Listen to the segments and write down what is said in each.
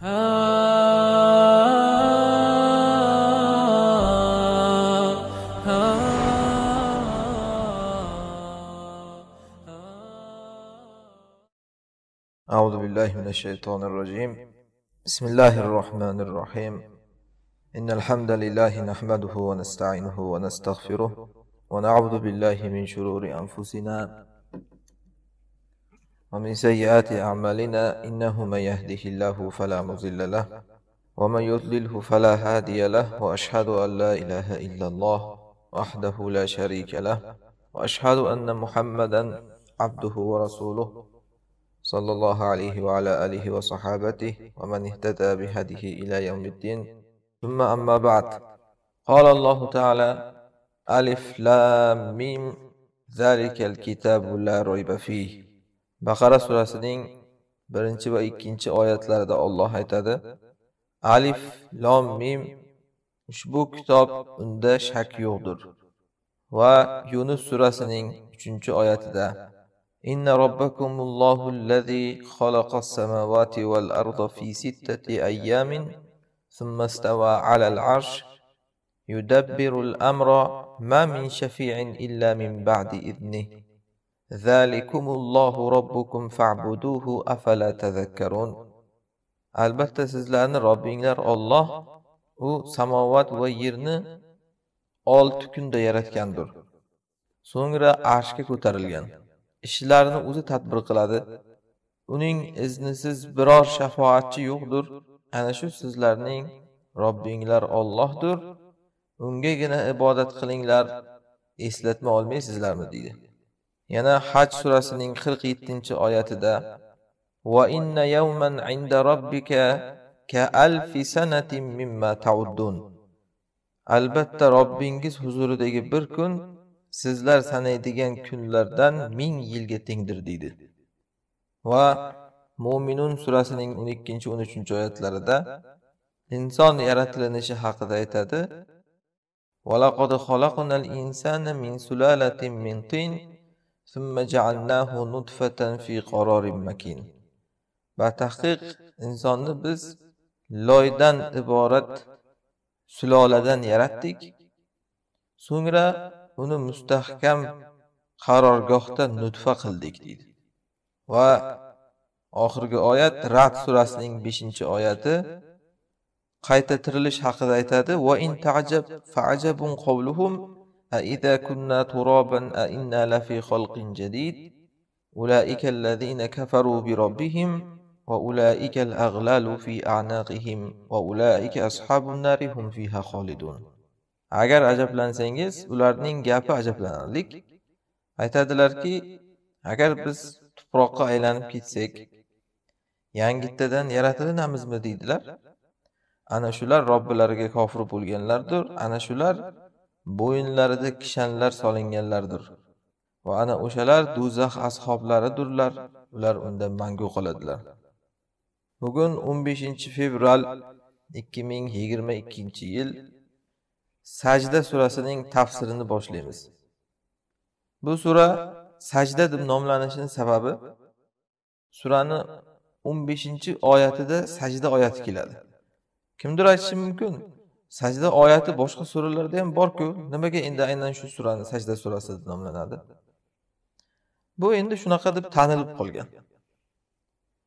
أعوذ بالله من الشيطان الرجيم بسم الله الرحمن الرحيم إن الحمد لله نحمده ونستعينه ونستغفره ونعوذ بالله من شرور أنفسنا ومن سيئات أعمالنا إنه من يهده الله فلا مضل له ومن يضلله فلا هادي له وأشهد أن لا إله إلا الله وحده لا شريك له وأشهد أن محمدا عبده ورسوله صلى الله عليه وعلى آله وصحابته ومن اهتدى بهديه إلى يوم الدين ثم أما بعد قال الله تعالى ألف لام ميم ذلك الكتاب لا ريب فيه baqara surasining birinchi va ikkinchi oyatlarida Alloh aytadi alif lom mim ushbu kitob unda shak yo'qdir va yunus surasining uchinchi oyatida إن ربكم الله الذي خلق السماوات والأرض في ستة أيام ثم استوى على العرش يدبر الأمر ما من شفيع إلا من بعد إذنه zalikumullohu robbukum fa'buduhu afala tazakkarun albatta sizlarni robbinglar Alloh u samovat va yerni 6 kunda yaratgandir so'ngra arshga ko'tarilgan ishlarini o'zi tadbir qiladi uning iznisiz biror shafoatchi yo'qdir ana shu sizlarning robbinglar Allohdir ungagina ibodat qilinglar eslatma olmaysizlarmi deydi yana haj surasining 47 oyatida va inna yawman 'inda robbika ka alfi sanatin mimma ta'uddun albatta robbingiz huzuridagi bir kun sizlar sanaydigan kunlardan ming yilga tengdir deydi va mo'minun surasining 12 13 oyatlarida inson yaratilinishi haqida aytadi ولقد خلقنا الإنسان من سلالة من طين ثم جعلناه نطفة في قرار مكين batahqiq insonni biz loydan iborat suloladan yaratdik so'ngra uni mustahkam qarorgohda nutfa qildik deydi va oxirgi oyat rad surasining beshinchi oyati qayta tirilish haqida aytadi va in tajab faajabun qavluhum أإذا كنا ترابا أإنا لفي خلق جديد أولئك الذين كفروا بربهم وأولئك الأغلال في أعناقهم وأولئك أصحاب النار هم فيها خالدون agar ajablansangiz ularning gapi ajablanarlik aytadilarki agar biz tuproqqa aylanib ketsak yangittadan yaratilinamizmi deydilar ana shular robbilariga kofir bo'lganlardir ana shular bo'yinlarida kishanlar solinganlardir va ana o'shalar do'zax ashoblaridirlar ular unda mangu qoladilar bugun 15 fevral 2022 yil sajda surasining tafsirini boshlaymiz bu sura sajda deb nomlanishining sababi surani 15 oyatida sajda oyati keladi kimdir aytishi mumkin sajda oyati boshqa suralarda ham borku nimaga endi aynan shu surani sajda surasi deb nomlanadi bu endi shunaqa deb tanilib qolgan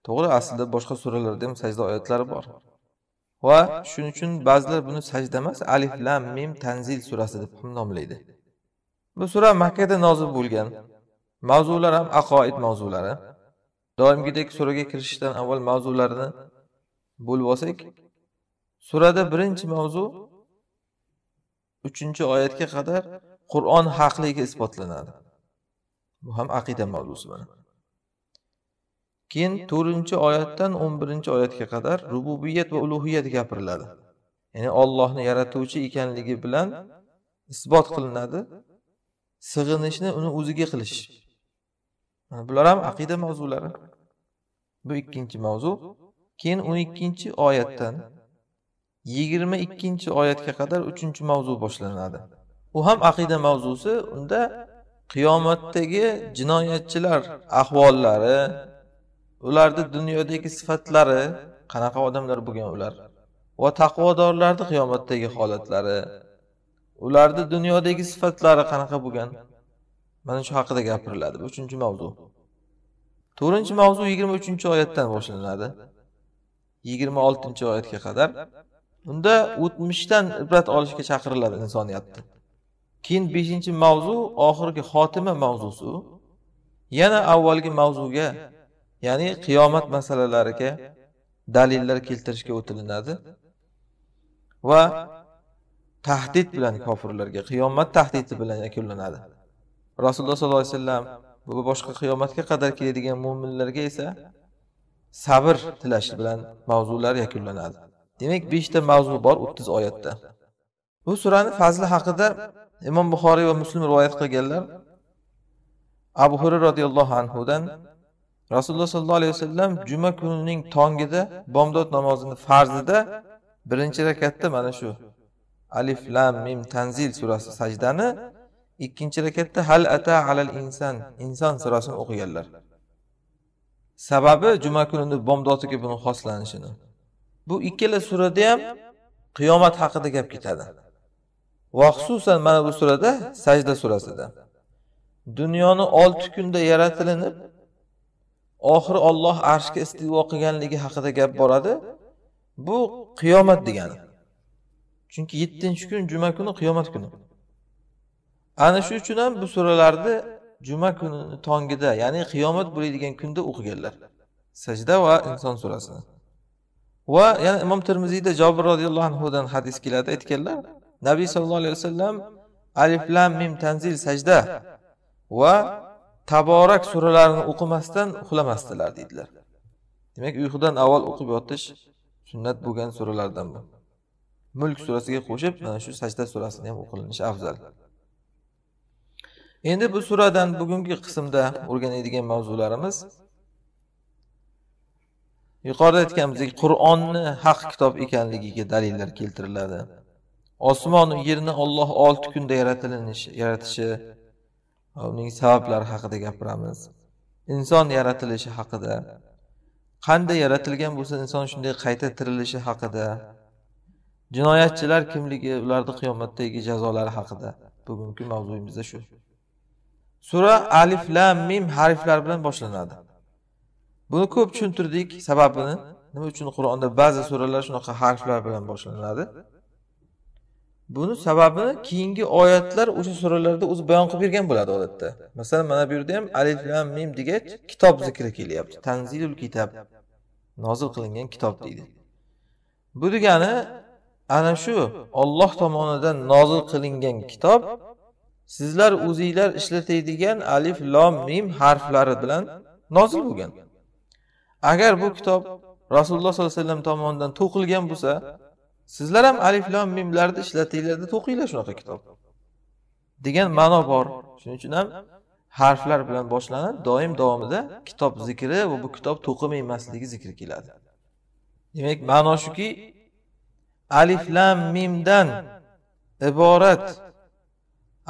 to'g'ri aslida boshqa suralarda ham sajda oyatlari bor va shuning uchun ba'zilar buni sajda emas alif lam mim tanzil surasi deb ham nomlaydi bu sura makkada nozil bo'lgan mavzular ham aqoid mavzulari doimgidek suraga kirishishdan avval mavzularini bo'lib olsak surada birinchi mavzu uchinchi oyatga qadar qur'on haqligi isbotlanadi bu ham aqida mavzusi mana keyin to'rtinchi oyatdan o'n birinchi oyatga qadar rububiyat va ulug'iyat gapiriladi ya'ni ollohni yaratuvchi ekanligi bilan isbot qilinadi sig'inishni uni o'ziga qilish yani bular ham aqida mavzulari bu ikkinchi mavzu keyin o'n ikkinchi oyatdan yigirma ikkinchi oyatga qadar uchinchi mavzu boshlanadi u ham aqida mavzusi unda qiyomatdagi jinoyatchilar ahvollari ularni dunyodagi sifatlari qanaqa odamlar bo'lgan ular va taqvodorlarni qiyomatdagi holatlari ularni dunyodagi sifatlari qanaqa bo'lgan mana shu haqida gapiriladi uchinchi mavzu to'rtinchi mavzu yigirma uchinchi oyatdan boshlanadi yigirma oltinchi oyatga qadar unda o'tmishdan ibrat olishga chaqiriladi insoniyatni keyin beshinchi mavzu oxirgi xotima mavzusi yana avvalgi mavzuga ya'ni qiyomat masalalariga dalillar keltirishga o'tilinadi va tahdid bilan kofirlarga qiyomat tahdidi bilan yakunlanadi rasululloh sollallohu alayhi vasallam va boshqa qiyomatga qadar keladigan mo'minlarga esa sabr tilash bilan mavzular yakunlanadi demak beshta mavzu bor o'ttiz oyatda bu surani fazli haqida imom buxoriy va muslim rivoyat qilganlar abu hura roziyallohu anhudan rasululloh sollallohu alayhi vasallam juma kunining tongida bomdod namozini farzida birinchi rakatda mana shu alif lam mim tanzil surasi sajdani ikkinchi rakatda hal ata alal inson inson surasini o'qiganlar sababi juma kunini bomdodiga buni xoslanishini bu ikkala surada ham qiyomat haqida gap ketadi va xususan mana bu surada sajda surasida dunyoni olti kunda yaratilinib oxiri olloh arshga istivo qilganligi haqida gap boradi bu qiyomat degani chunki yettinchi kun juma kuni qiyomat kuni ana shu uchun ham bu suralarni juma kuni tongida ya'ni qiyomat bo'ladigan kunda o'qiganlar sajda va inson surasini va yana imom termiziyda jobir roziyallohu anhudan hadis keladi aytganlar nabiy sallallohu alayhi vasallam alif lam mim tanzil sajda va taborak suralarini o'qimasdan uxlamasdilar deydilar demak uyqudan avval o'qib yotish sunnat bo'lgan suralardan bu mulk surasiga qo'shib mana shu sajda surasini ham o'qilinishi afzal endi bu suradan bugungi qismda o'rganadigan mavzularimiz yuqorida aytganimizdek qur'onni haq kitob ekanligiga dalillar keltiriladi osmonu yerni olloh olti kunda yaratilinishi yaratishi uning sabablari haqida gapiramiz inson yaratilishi haqida qanday yaratilgan bo'lsa inson shunday qayta tirilishi haqida jinoyatchilar kimligi ularni qiyomatdagi jazolari haqida bugungi mavzuyimizda shu sura alif lam mim harflar bilan boshlanadi buni ko'p tushuntirdik sababini nima uchun qur'onda ba'zi suralar shunaqa harflar bilan boshlanadi buni sababini keyingi oyatlar o'sha suralarda o'zi bayon qilib bergan bo'ladi odatda masalan mana bu yerda ham alif lam mim degach kitob zikri kelyapti tanzilul kitob nozil qilingan kitob deydi bu degani ana shu olloh tomonidan nozil qilingan kitob sizlar o'zinglar ishlatadigan alif lom mim harflari bilan nozil bo'lgan agar bu kitob rasululloh sollallohu alayhi vasallam tomonidan to'qilgan bo'lsa sizlar ham alif lom mimlarni ishlatinglarda to'qinglar shunaqa kitob degan ma'no bor shuning uchun ham harflar bilan boshlanib doim davomida kitob zikri va bu kitob to'qima emasligi zikri keladi demak ma'no shuki alif lam mimdan iborat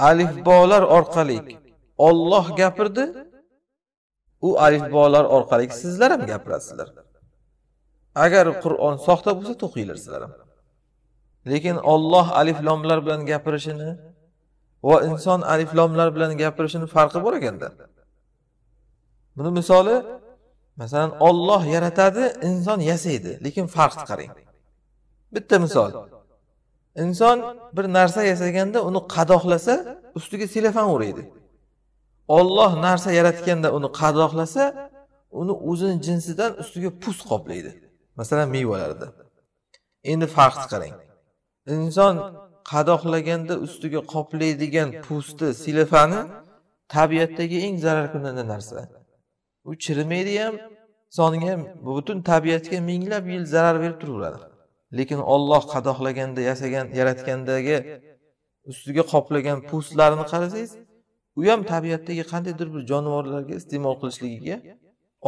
alifbolar orqali olloh gapirdi u alifbolar orqali sizlar ham gapirasizlar agar qur'on soxta bo'lsa to'qiylar sizlar ham lekin olloh lomlar bilan gapirishini va inson lomlar bilan gapirishini farqi bor ekanda buni misoli masalan olloh yaratadi inson yasaydi lekin farqni qarang bitta misol inson bir narsa yasaganda uni qadoqlasa ustiga selofan o'raydi olloh narsa yaratganda uni qadoqlasa uni o'zini jinsidan ustiga pus qoplaydi masalan mevalarda endi farqni qarang inson qadoqlaganda ustiga qoplaydigan pusti silifani tabiatdagi eng zarar kunanda narsa u chirimaydi ham insonga butun tabiatga minglab yil zarar berib turaveradi lekin olloh qadoqlaganda yasagan yaratgandagi ustiga qoplagan pustlarini qarasangiz u ham tabiatdagi qandaydir bir jonivorlarga iste'mol qilishligiga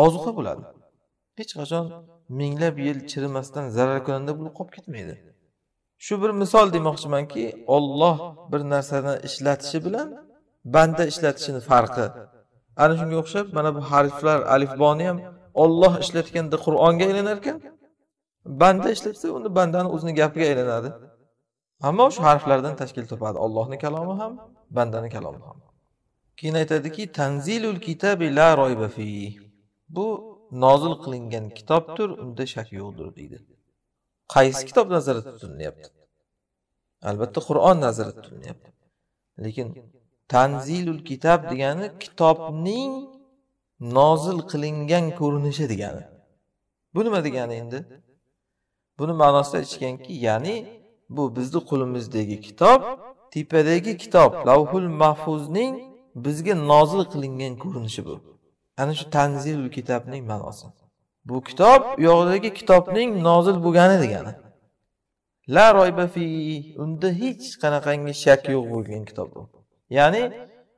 ozuqa bo'ladi hech qachon minglab yil chirimasdan zararkunanda bo'lib qolib ketmaydi shu bir misol demoqchimanki olloh bir narsani ishlatishi bilan banda ishlatishini farqi ana shunga o'xshab mana bu harflar alifboni ham olloh ishlatganda qur'onga aylanar ekan banda ishlatsa uni bandani o'zini gapiga aylanadi ammo shu harflardan tashkil topadi ollohni kalomi ham bandani kalomi ham keyin aytadiki tanzilul kitabi la royba fihi bu nozil qilingan kitobdir unda shak yo'qdir deydi qaysi kitob nazarda tutilyapti albatta qur'on nazarda tutilyapti lekin tanzilul kitob degani kitobning nozil qilingan ko'rinishi degani bu nima degani endi buni ma'nosida aytishganki ya'ni bu bizni qo'limizdagi kitob tepadagi kitob lavhul mahfuzning bizga nozil qilingan ko'rinishi bu ana shu tanzilul kitobning ma'nosi bu kitob u yoqdagi kitobning nozil bo'lgani degani la royba fi unda hech qanaqangi shak yo'q bo'lgan kitob bu ya'ni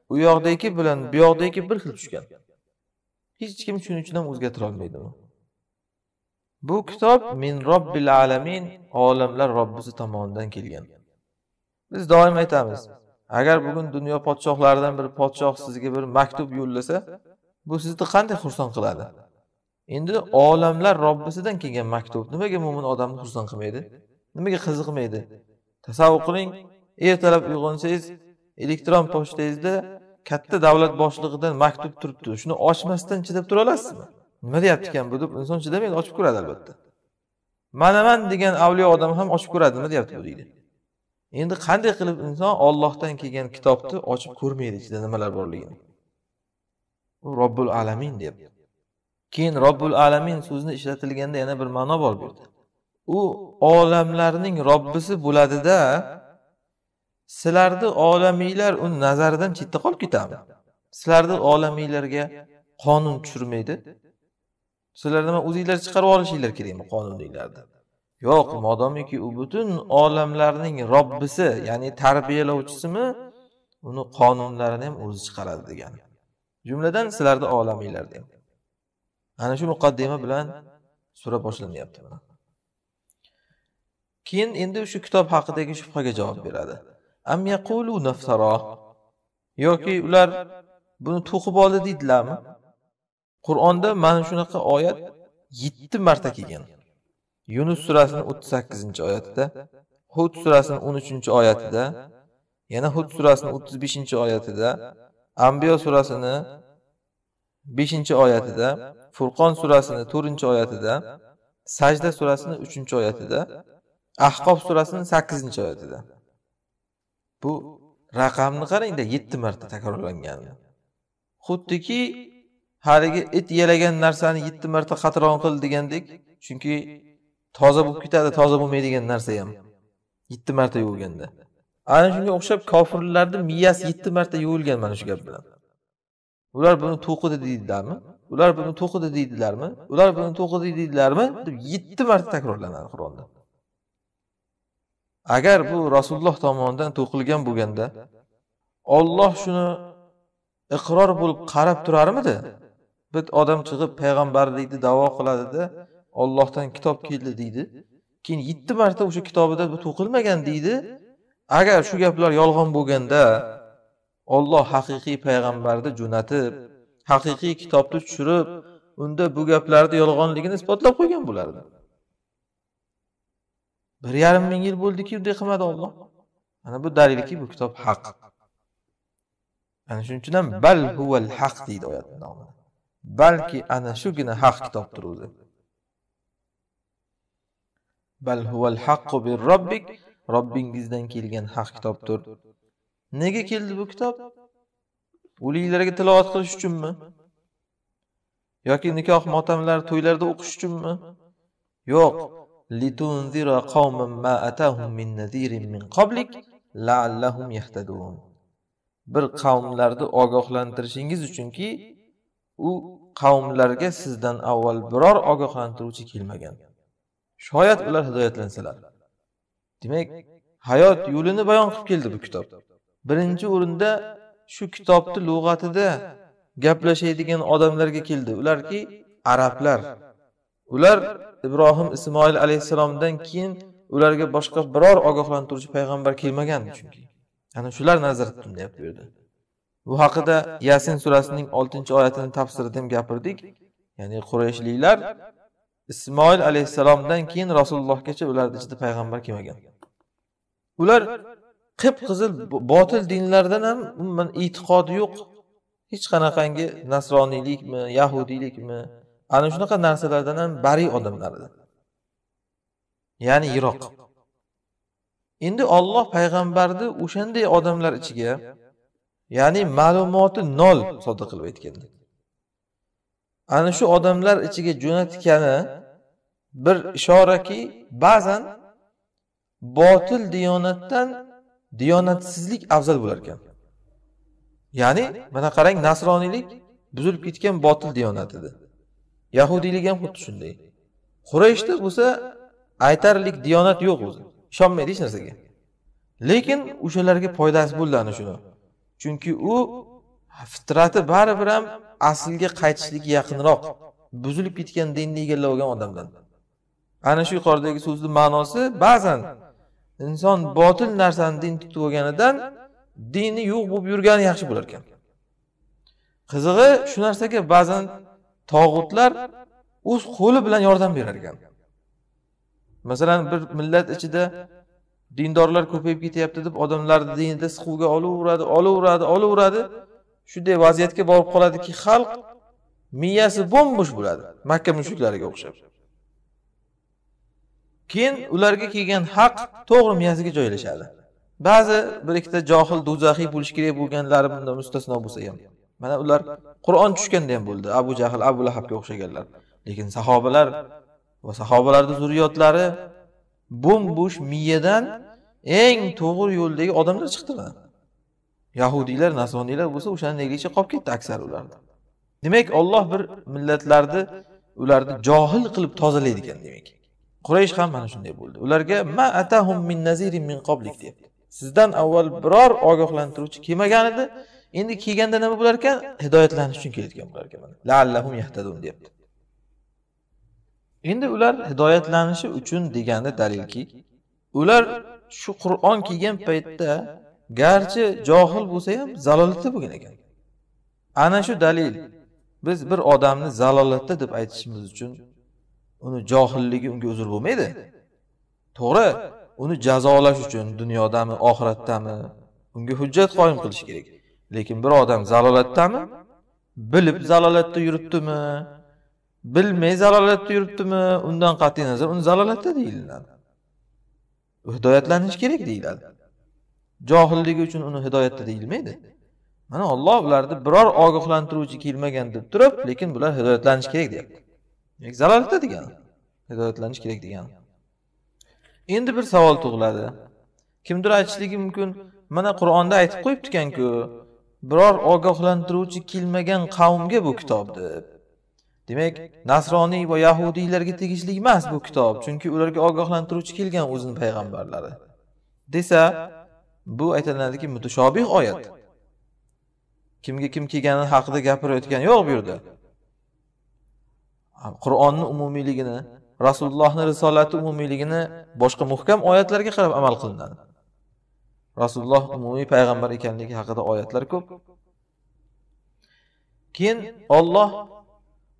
u yoqdagi bilan bu yoqdagi bir xil tushgan hech kim shuning uchun ham o'zgartira olmaydi uni bu kitob min robbil alamin olamlar robbisi tomonidan kelgan biz doim aytamiz agar bugun dunyo podshohlaridan bir podshoh sizga bir maktub yo'llasa bu sizni qanday xursand qiladi endi olamlar robbisidan kelgan maktub nimaga mo'min odamni xursand qilmaydi nimaga qiziqmaydi tasavvur qiling ertalab uyg'onsangiz elektron pochtangizda katta davlat boshlig'idan maktub turibdi shuni ochmasdan chidab tura olasizmi nima deyapti ekan bu deb inson chidamaydi ochib ko'radi albatta manaman degan avliyo odam ham ochib ko'radi nima deyapti bu deydi endi qanday qilib inson ollohdan kelgan kitobni ochib ko'rmaydi ichida nimalar borligini u robbil alamin deb keyin robbil alamin so'zini ishlatilganda yana bir ma'no bor bu yerda u olamlarning robbisi bo'ladida sizlarni olamiylar uni nazaridan chetda qolib ketadimi sizlarni olamiylarga qonun tushirmaydi sizlar nima o'zinglar chiqarib olishinglar kerakmi qonuninglarni yo'q modomiki u butun olamlarning robbisi ya'ni tarbiyalovchisimi uni qonunlarini ham o'zi chiqaradi degan jumladan sizlarni olamiylarni ham ana shu muqaddima bilan sura boshlanyapti keyin endi shu kitob haqidagi shubhaga javob beradi am yoki ular buni to'qib oldi deydilarmi qur'onda mana shunaqa oyat yetti marta kelgan yunus surasini o'ttiz sakkizinchi oyatida hud surasini o'n uchinchi oyatida yana hud surasini o'ttiz beshinchi oyatida ambiyo surasini beshinchi oyatida furqon surasini to'rtinchi oyatida sajda surasini uchinchi oyatida ahqof surasini sakkizinchi oyatida bu raqamni qarangda yetti marta takrorlangan xuddiki haligi it yalagan narsani yetti marta qatron qil degandek chunki toza bo'lib ketadi toza bo'lmaydigan narsa ham yetti marta yuvilganda ana shunga o'xshab kofirlarni miyasi yetti marta yuvilgan mana shu gap bilan ular buni to'qidi deydilarmi ular buni to'qidi deydilarmi ular buni to'qidi deydilarmi deb yetti marta takrorlanadi qur'onda agar bu rasululloh tomonidan to'qilgan bo'lganda olloh shuni iqror bo'lib qarab turarmidi bir odam chiqib payg'ambarlikni davo qiladida ollohdan kitob keldi deydi keyin yetti marta o'sha kitobida to'qilmagan deydi agar shu gaplar yolg'on bo'lganda olloh haqiqiy payg'ambarni jo'natib haqiqiy kitobni tushirib unda bu gaplarni yolg'onligini isbotlab qo'ygan bo'lardi bir yarim ming yil bo'ldiki bunday qilmadi olloh mana bu dalilki bu kitob haq ana shuning uchun ham bal huval haq deydi oyatni nomi balki ana shugina haq kitobdir o'zi bal huval haqqu bir robbik robbingizdan kelgan haq kitobdir nega keldi bu kitob o'liklarga tilovat qilish uchunmi yoki nikoh motamlar to'ylarda o'qish uchunmi yo'q bir qavmlarni ogohlantirishingiz uchunki u qavmlarga sizdan avval biror ogohlantiruvchi kelmagan shoyat ular hidoyatlansalar demak hayot yo'lini bayon qilib keldi bu kitob birinchi o'rinda shu kitobni lug'atida gaplashadigan odamlarga keldi ularki arablar ular ibrohim ismoil alayhissalomdan keyin ularga boshqa biror ogohlantiruvchi payg'ambar kelmagan chunki ana shular nazarda tutilyapti bu yerda bu haqida yasin surasining oltinchi oyatini tafsirida ham gapirdik ya'ni qurayshliklar ismoil alayhissalomdan keyin rasulullohgacha ularni ichida payg'ambar kelmagan ular qip qizil botil dinlardan ham umuman e'tiqodi yo'q hech qanaqangi nasroniylikmi yahudiylikmi ana shunaqa narsalardan ham bari odamlar ya'ni yiroq endi olloh payg'ambarni o'shanday odamlar ichiga ya'ni ma'lumoti nol sodda qilib aytganda ana shu odamlar ichiga jo'natgani bir ishoraki ba'zan botil diyonatdan diyonatsizlik afzal bo'lar ekan ya'ni mana qarang nasroniylik buzilib ketgan botil diyonat edi yahudiylik ham xuddi shunday qurayshda bo'lsa aytarlik diyonat yo'q o'zi ishonmaydi hech narsaga lekin o'shalarga foydasi bo'ldi ana shuni chunki u fitrati baribir ham aslga qaytishlik yaqinroq buzilib ketgan dinni egallab olgan odamdan ana shu yuqoridagi so'zni ma'nosi ba'zan inson botil narsani din tutib olganidan dini yo'q bo'lib yurgani yaxshi bo'lar ekan qizig'i shu narsaga ba'zan tog'utlar o'z qo'li bilan yordam berar ekan masalan bir millat ichida dindorlar ko'payib ketyapti deb odamlarni dinida siquvga olaveradi olaveradi olaveradi shunday vaziyatga borib qoladiki xalq miyasi bo'mbo'sh bo'ladi makka mushuklariga o'xshab keyin ularga kelgan haq to'g'ri miyasiga joylashadi ba'zi bir ikkita johil do'zaxiy bo'lishi kerak bo'lganlari bundan mustasno bo'lsa ham mana ular qur'on tushganda ham bo'ldi abu jahl abu lahabga o'xshaganlar lekin sahobalar va sahobalarni zurriyotlari bo'm bo'sh miyadan eng to'g'ri yo'ldagi odamlar chiqdilar yahudiylar nasroniylar bo'lsa o'shani neglicha qolib ketdi aksar ularni demak olloh bir millatlarni ularni johil qilib tozalaydi ekan demak quraysh ham mana shunday bo'ldi ularga ma atahum min nazirin min qoblik deyapti sizdan avval biror ogohlantiruvchi kelmagan edi endi kelganda nima bo'lar ekan hidoyatlanish uchun kelayotgan bo'lar ekan laallahum yahtadun deyapti endi ular hidoyatlanishi uchun deganda dalilki ular shu qur'on kelgan paytda garchi johil bo'lsa ham zalolatda bo'lgan ekan ana shu dalil biz bir odamni zalolatda deb aytishimiz uchun uni johilligi unga uzr bo'lmaydi to'g'ri uni jazolash uchun dunyodami oxiratdami unga hujjat qoyim qilish kerak lekin bir odam zalolatdami bilib zalolatda yuribdimi bilmay zalolatda yuribdimi undan qat'iy nazar uni zalolatda deyiladi hidoyatlanish kerak deyiladi johilligi uchun uni hidoyatda deyilmaydi mana olloh ularni biror ogohlantiruvchi kelmagan deb turib lekin bular hidoyatlanishi kerak deyapti demak zalolatda degani hidoyatlanish kerak degani endi bir savol tug'iladi kimdir aytishligi mumkin mana qur'onda aytib qo'yibdi biror ogohlantiruvchi kelmagan qavmga bu kitob deb demak nasroniy va yahudiylarga tegishli emas bu kitob chunki ularga ogohlantiruvchi kelgan o'zini payg'ambarlari desa bu aytiladiki mutashobih oyat kimga kim kelgani haqida gapirayotgani yo'q bu yerda qur'onni umumiyligini rasulullohni risolati umumiyligini boshqa muhkam oyatlarga qarab amal qilinadi rasululloh umumiy payg'ambar ekanligi haqida oyatlar ko'p keyin olloh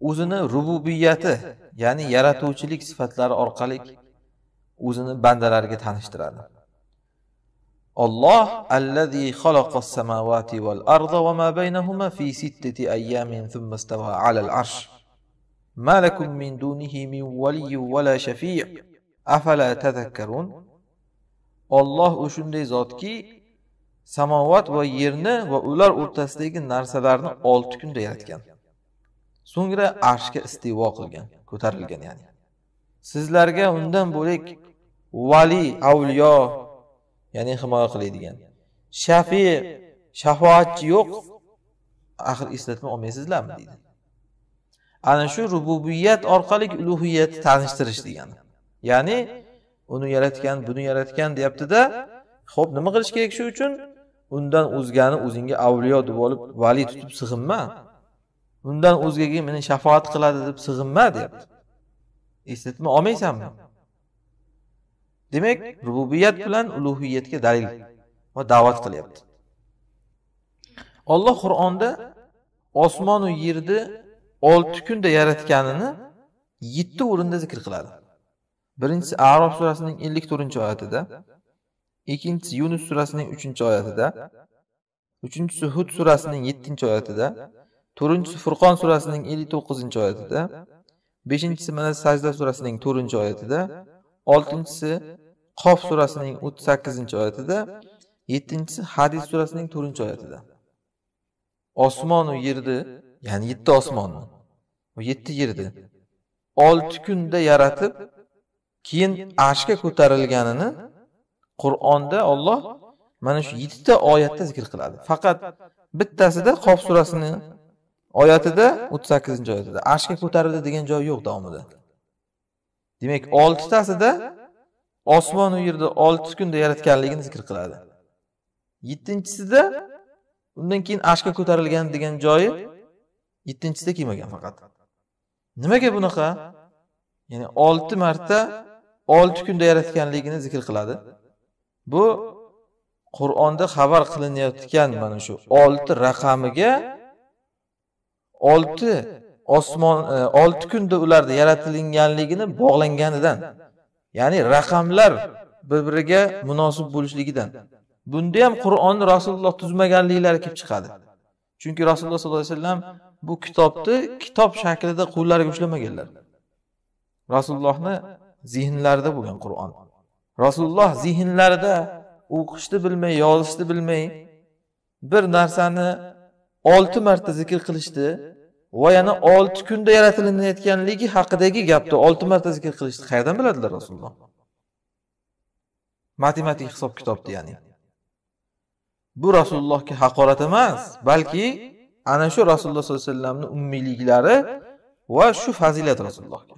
o'zini rububiyati ya'ni yaratuvchilik sifatlari orqali o'zini bandalariga tanishtiradi Alloh allazi xalaqas samawati val arda va ma baynahuma fi sittati ayyamin thumma istawa alal arsh. Ma lakum min dunihi min waliyyin wala shafi' afala tadhakkarun? Alloh zotki samovat va yerni va ular o'rtasidagi narsalarni 6 kunda yaratgan. So'ngra arshga istevo qilgan, ko'tarilgan ya'ni. Sizlarga undan bo'lak vali, avliyo ya'ni himoya qiladigan shafi shafoatchi yo'q axir eslatma olmaysizlarmi deydi ana shu rububiyat orqali ulug'iyatni tanishtirish degani ya'ni uni yaratgan buni yaratgan deyaptida ho'p nima qilish kerak shu uchun undan o'zgani o'zingga avliyo deb olib vali tutib sig'inma undan o'zgaga meni shafoat qiladi deb sig'inma deyapti eslatma olmaysanmi demak rububiyat bilan ulug'iyatga dalil va da'vat qilyapti olloh qur'onda osmonu yerni olti kunda yaratganini yetti o'rinda zikr qiladi birinchisi arof surasining ellik to'rtinchi oyatida ikkinchisi yunus surasining uchinchi oyatida uchinchisi hud surasining yettinchi oyatida to'rtinchisi furqon surasining ellik to'qqizinchi oyatida beshinchisi mana sajda surasining to'rtinchi oyatida oltinchisi qof surasining o'ttiz sakkizinchi oyatida yettinchisi hadis surasining to'rtinchi oyatida osmonu yerni ya'ni yetti osmonni yetti yerni olti kunda yaratib keyin arshga ko'tarilganini qur'onda olloh mana shu yettita oyatda zikr qiladi faqat bittasida qof surasini oyatida o'ttiz sakkizinchi oyatida arshga ko'tarildi degan joyi yo'q davomida demak oltitasida osmonu yerni olti kunda yaratganligini zikr qiladi yettinchisida undan keyin ashka ko'tarilgan degan joyi yettinchisida kelmagan faqat nimaga bunaqa ya'ni olti marta olti kunda yaratganligini zikr qiladi bu qur'onda xabar qilinayotgan mana shu olti raqamiga olti osmon e, olti kunda ularni yaratilganligini bog'langanidan ya'ni raqamlar bir biriga munosib bo'lishligidan bunda ham qur'onni rasululloh tuzmaganliklari kelib chiqadi chunki rasululloh sollallohu alayhi vasallam bu kitobni kitob shaklida qo'llariga ushlamaganlar rasulullohni zehnlarida bo'lgan qur'on rasululloh zehnlarida o'qishni bilmay yozishni bilmay bir narsani olti marta zikr qilishdi va yana olti kunda yaratilinayotganligi haqidagi gapni olti marta zikr qilishni qayerdan biladilar rasululloh matematik hisob kitobni ya'ni bu rasulullohga haqorat emas balki ana shu rasululloh sollallohu alayhi vasallamni ummiyliklari va shu fazilat rasulullohga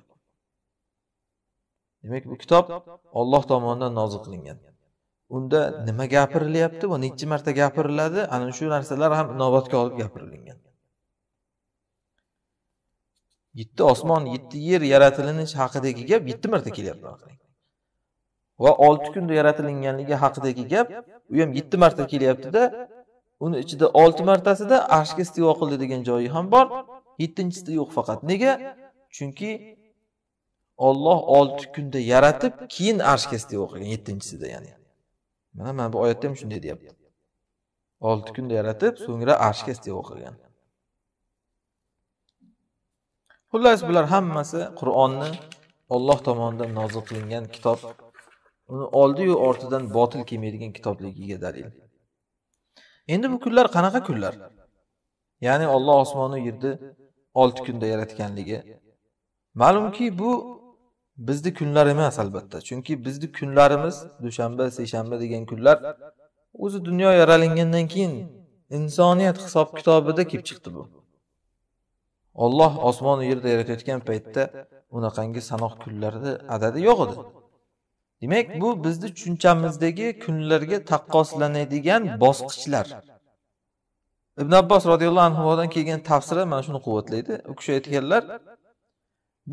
demak bu kitob olloh tomonidan nozil qilingan unda nima gapirilyapti va nechi marta gapiriladi ana shu narsalar ham inobatga olib gapirilgan yetti osmon yetti yer yaratilinish haqidagi gap yetti marta kelyapti va olti kunda yaratilinganligi haqidagi gap u ham yetti marta kelyaptida uni ichida olti martasida arshga istivo qildi degan joyi ham bor yettinchisida yo'q faqat nega chunki olloh olti kunda yaratib keyin arshga istivo qilgan yettinchisida ya'ni mana mana bu oyatda ham shunday deyapti olti kunda yaratib so'ngra arshga istivo qilgan xullas bular hammasi qur'onni olloh tomonidan nozil qilingan kitob uni oldiyu ortidan botil kelmaydigan kitobligiga dalil endi bu kunlar qanaqa kunlar ya'ni olloh osmonu yerni olti kunda yaratganligi ma'lumki bu bizni kunlar emas albatta chunki bizni kunlarimiz dushanba seshanba degan kunlar o'zi dunyo yaralingandan keyin insoniyat hisob kitobida kelib chiqdi bu Alloh osmonni yerda yaratayotgan paytda unaqangi sanoq kunlarni adadi yo'q edi. Demak, bu bizni tushunchamizdagi kunlarga taqqoslanadigan bosqichlar. Ibn Abbos radhiyallohu anhu kelgan tafsiri mana shuni quvvatlaydi. U kishi aytganlar,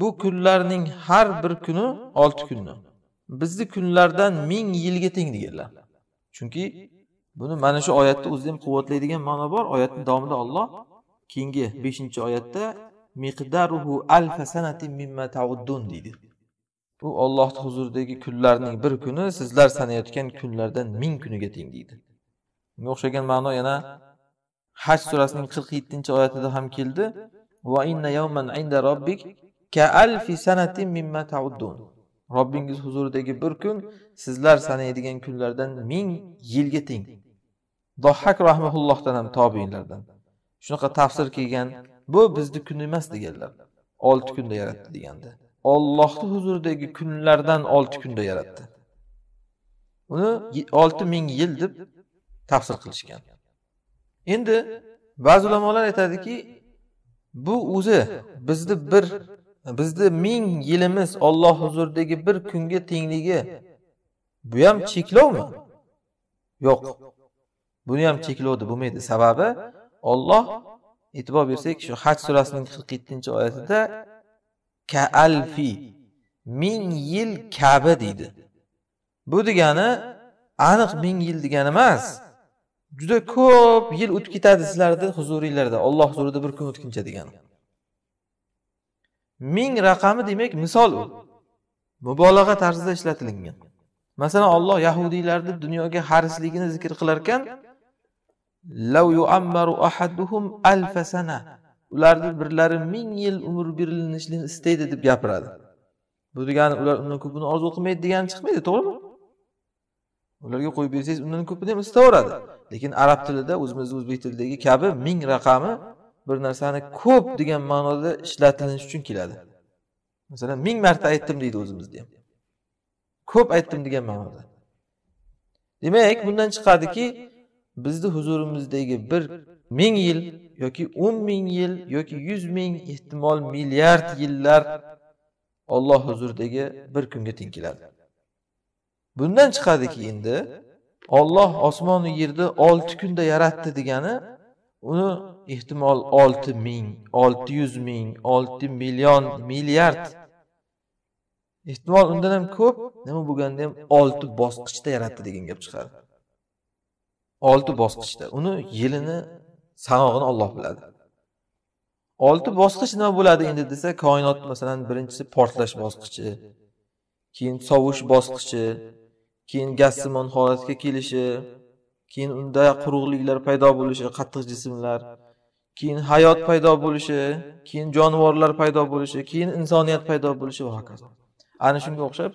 bu kunlarning har bir kuni 6 kunni. Bizni kunlardan 1000 yilga teng deganlar. Chunki buni mana shu oyatni o'zida ham quvvatlaydigan ma'no bor. Oyatning davomida Alloh keyingi 5 oyatda miqdaruhu alfa sanatin mimma tauddun deydi bu Alloh huzuridagi kunlarning bir kuni sizlar sanayotgan kunlardan ming kuniga teng deydi bunga o'xshagan ma'no yana haj surasining 47 oyatida ham keldi va inna yawman inda robbik ka alfi sanatin mimma tauddun robbingiz huzuridagi bir kun sizlar sanaydigan kunlardan ming yilga teng dohak rahmaullohdan ham tobiinlardan shunaqa tafsir kelgan bu bizni kun emas deganlar olti kunda yaratdi deganda ollohni huzuridagi kunlardan olti kunda yaratdi uni olti ming yil deb tafsir qilishgan endi ba'zi ulamolar aytadiki bu o'zi bizni bir bizni ming yilimiz olloh huzuridagi bir kunga tengligi bu ham cheklovmi yo'q buni ham cheklov deb bo'lmaydi sababi olloh e'tibor bersak shu haj surasining qirq yettinchi oyatida kaalfi ming yil kabi deydi bu degani aniq ming yil degani emas juda ko'p yil o'tib ketadi sizlarni huzuringlarda olloh huzurida bir kun o'tguncha degani ming raqami demak misol u mubolag'a tarzida ishlatilingan masalan olloh yahudiylarni dunyoga harisligini zikr qilar ekan ularni birlari ming yil umr berilishini istaydi deb gapiradi bu degani ular undan ko'pini orzu qilmaydi degani chiqmaydi to'g'rimi ularga qo'yib bersangiz undan ko'pini ham istayveradi lekin arab tilida o'zimizni o'zbek tilidagi kabi ming raqami bir narsani ko'p degan ma'noda ishlatilishi uchun keladi masalan ming marta aytdim deydi o'zimizda ham ko'p aytdim degan ma'noda demak bundan chiqadiki bizni huzurimizdagi bir ming yil yoki o'n ming yil yoki yuz ming ehtimol milliard yillar olloh huzuridagi bir kunga teng keladi bundan chiqadiki endi olloh osmonu yerni olti kunda yaratdi degani uni ehtimol olti ming olti yuz ming olti million milliard ehtimol undan ham ko'p nima bo'lganda ham olti bosqichda yaratdi degan gap chiqadi olti bosqichda uni yilini sanog'ini olloh biladi olti bosqich nima bo'ladi endi desa koinot masalan birinchisi portlash bosqichi keyin sovish bosqichi keyin gazsimon holatga kelishi keyin unda quruqliklar paydo bo'lishi qattiq jismlar keyin hayot paydo bo'lishi keyin jonivorlar paydo bo'lishi keyin insoniyat paydo bo'lishi va hokazo ana shunga o'xshab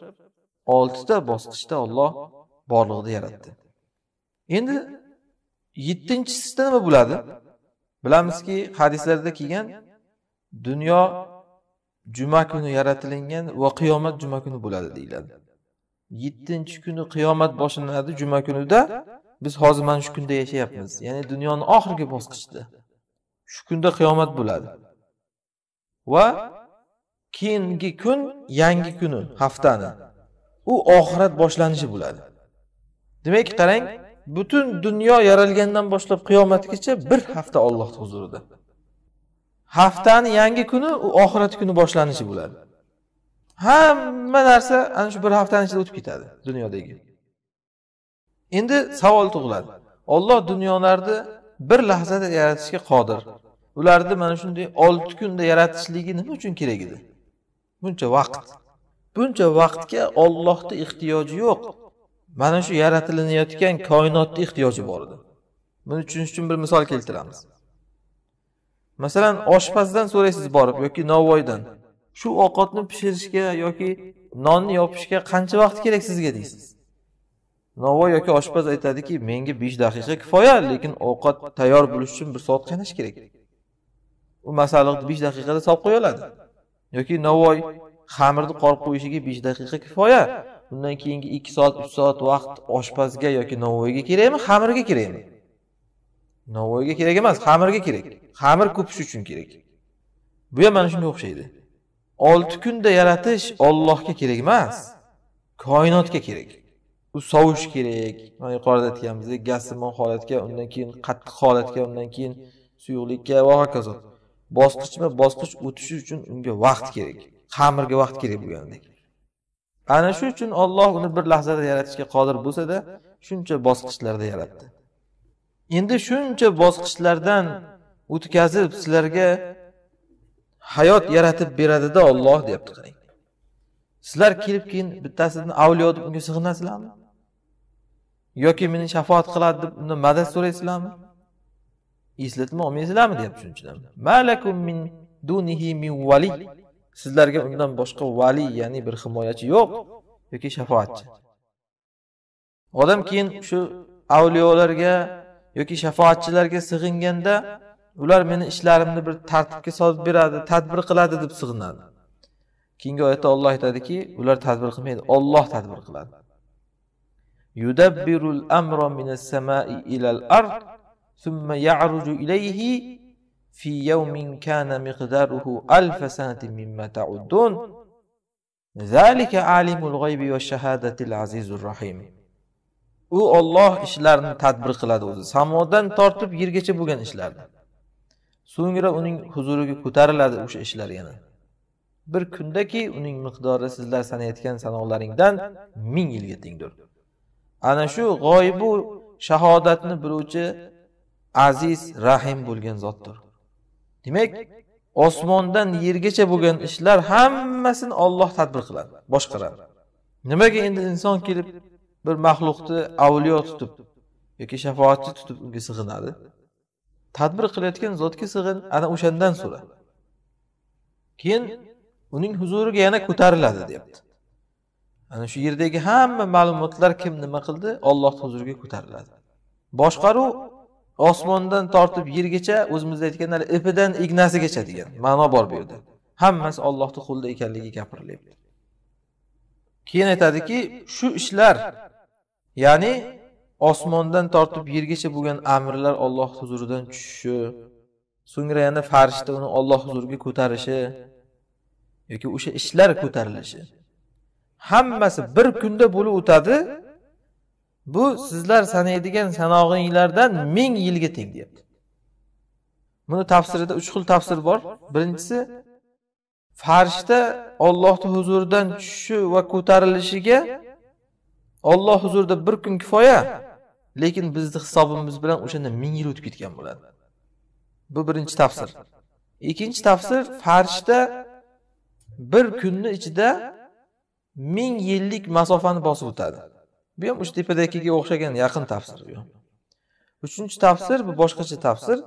oltita bosqichda olloh borliqni yaratdi endi yettinchisida nima bo'ladi bilamizki hadislarda kelgan dunyo juma kuni yaratilingan va qiyomat juma kuni bo'ladi deyiladi yettinchi kuni qiyomat boshlanadi juma kunida biz hozir mana shu kunda yashayapmiz ya'ni dunyoni oxirgi bosqichida shu kunda qiyomat bo'ladi va keyingi kun yangi kuni haftani u oxirat boshlanishi bo'ladi demak qarang butun dunyo yaralgandan boshlab qiyomatgacha bir hafta Alloh huzurida. Haftani yangi kuni u oxirat kuni boshlanishi bo'ladi. Hamma narsa ana shu bir haftaning ichida o'tib ketadi dunyodagi. Endi savol tug'iladi. Alloh dunyolarni bir lahzada yaratishga qodir. Ularni mana shunday 6 kunda yaratishligi nima uchun kerak edi? Buncha vaqt. Buncha vaqtga ollohni ehtiyoji yo'q. mana shu yaratilinayotgan koinotni ehtiyoji bor edi buni tushunish uchun bir misol keltiramiz masalan oshpazdan so'raysiz borib yoki novvoydan shu ovqatni pishirishga yoki nonni yopishga qancha vaqt kerak sizga deysiz novvoy yoki oshpaz aytadiki menga besh daqiqa kifoya lekin ovqat tayyor bo'lishi uchun bir soat qaynash kerak u masalliqni besh daqiqada solib qo'ya oladi yoki novvoy xamirni qorib qo'yishiga besh daqiqa kifoya undan keyingi ikki soat uch soat vaqt oshpazga yoki novoyga kerakmi xamirga kerakmi novoyga kerak emas xamirga kerak xamir ko'pish uchun kerak bu ham mana shunga o'xshaydi olti kunda yaratish ollohga kerak emas koinotga kerak u sovish kerak mana yuqorida aytganimizdek gazsimon holatga undan keyin qattiq holatga undan keyin suyuqlikka va hokazo bosqichma bosqich o'tishi uchun unga vaqt kerak xamirga vaqt kerak bo'lganidek ana shu uchun olloh uni bir lahzada yaratishga qodir bo'lsada shuncha bosqichlarda yaratdi endi shuncha bosqichlardan o'tkazib sizlarga hayot yaratib beradida olloh deyapti qarang sizlar kelib keyin bittasini avliyo deb unga sig'inasizlarmi yoki meni shafoat qiladi deb undan madad so'raysizlarmi eslatma olmaysizlarmi deyapti shuning uchun sizlarga undan boshqa vali ya'ni bir himoyachi yo'q yoki shafoatchi odam keyin shu avliyolarga yoki shafoatchilarga sig'inganda ular meni ishlarimni bir tartibga solib beradi tadbir qiladi deb sig'inadi keyingi oyatda olloh aytadiki ular tadbir qilmaydi olloh tadbir qiladi yudabbirul amra minas samai ilal ard summa ya'ruju ilayhi fi yawmin kana miqdaruhu alf sanatin mimma ta'udun zalika alimul g'aybi va shahadatil azizur rahim u olloh ishlarini tadbir qiladi o'zi samodan tortib yergacha bo'lgan ishlarni so'ngra uning huzuriga ko'tariladi o'sha ishlar yana bir kundaki uning miqdori sizlar sanayotgan sanoqlaringdan ming yilga tengdir ana shu g'oyibu shahodatni biluvchi aziz rahim bo'lgan zotdir demak osmondan yergacha bo'lgan ishlar hammasini olloh tadbir qiladi boshqaradi nimaga endi inson kelib bir maxluqni avliyo tutib yoki shafoatchi tutib unga sig'inadi tadbir qilayotgan zotga sig'in ana o'shandan so'ra keyin uning huzuriga yana ko'tariladi deyapti ana shu yerdagi hamma ma'lumotlar kim nima qildi ollohni huzuriga ko'tariladi boshqaruv osmondan tortib yergacha o'zimizda aytganda ipidan ignasigacha degan ma'no bor bu yerda hammasi ollohni qo'lida ekanligi gapirilyapti keyin aytadiki shu ishlar ya'ni osmondan tortib yergacha bo'lgan amrlar Alloh huzuridan tushishi so'ngra yana farishta uni Alloh huzuriga ko'tarishi yoki o'sha ishlar ko'tarilishi hammasi bir kunda bo'lib o'tadi bu sizlar sanaydigan sanog'inglardan ming yilga teng deyapti buni tafsirida uch xil tafsir bor birinchisi farishta ollohni huzuridan tushishi va ko'tarilishiga olloh huzurida bir kun kifoya lekin bizni hisobimiz bilan o'shanda ming yil o'tib ketgan bo'ladi bu birinchi tafsir ikkinchi tafsir farishta bir kunni ichida ming yillik masofani bosib o'tadi bu ham uch tepadagiga o'xshagan yaqin tafsir bu uchinchi tafsir bu boshqacha tafsir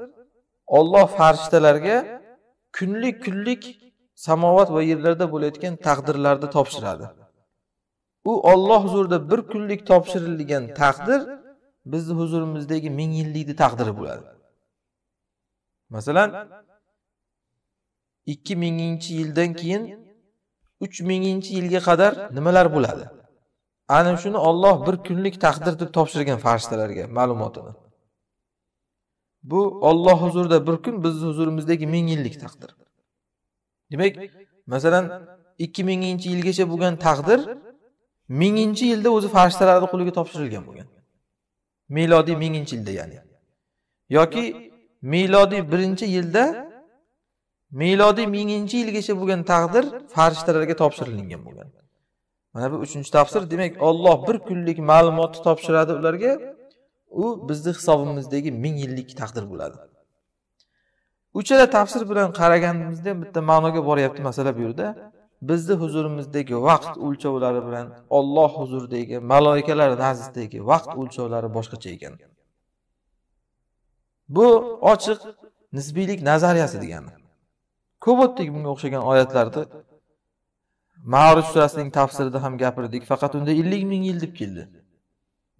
olloh farishtalarga kunlik kunlik samovat va yerlarda bo'layotgan taqdirlarni topshiradi u olloh huzurida bir kunlik topshirilgan taqdir bizni huzurimizdagi ming yillikni taqdiri bo'ladi masalan ikki minginchi yildan keyin uch minginchi yilga qadar nimalar bo'ladi ana shuni Alloh bir kunlik taqdir deb topshirgan farishtalarga ma'lumotini bu Alloh huzurida bir kun bizni huzurimizdagi ming yillik taqdir demak masalan ikki minginchi yilgacha bo'lgan taqdir minginchi yilda o'zi farishtalarni qo'liga topshirilgan bo'lgan milodiy minginchi yilda ya'ni yoki milodiy birinchi yilda milodiy minginchi yilgacha bo'lgan taqdir farishtalarga topshirilgan bo'lgan mana bu uchinchi tafsir demak olloh bir kunlik ma'lumotni topshiradi ularga u bizni hisobimizdagi ming yillik taqdir bo'ladi uchala tafsir bilan qaraganimizda bitta ma'noga boryapti masala bu yerda bizni huzurimizdagi vaqt o'lchovlari bilan olloh huzuridagi maloikalar nazdidagi vaqt o'lchovlari boshqacha ekan bu ochiq nisbiylik nazariyasi degani ko'p o'tdik bunga o'xshagan oyatlarni ma'rij surasining tafsirida ham gapirdik faqat unda ellik ming yil deb keldi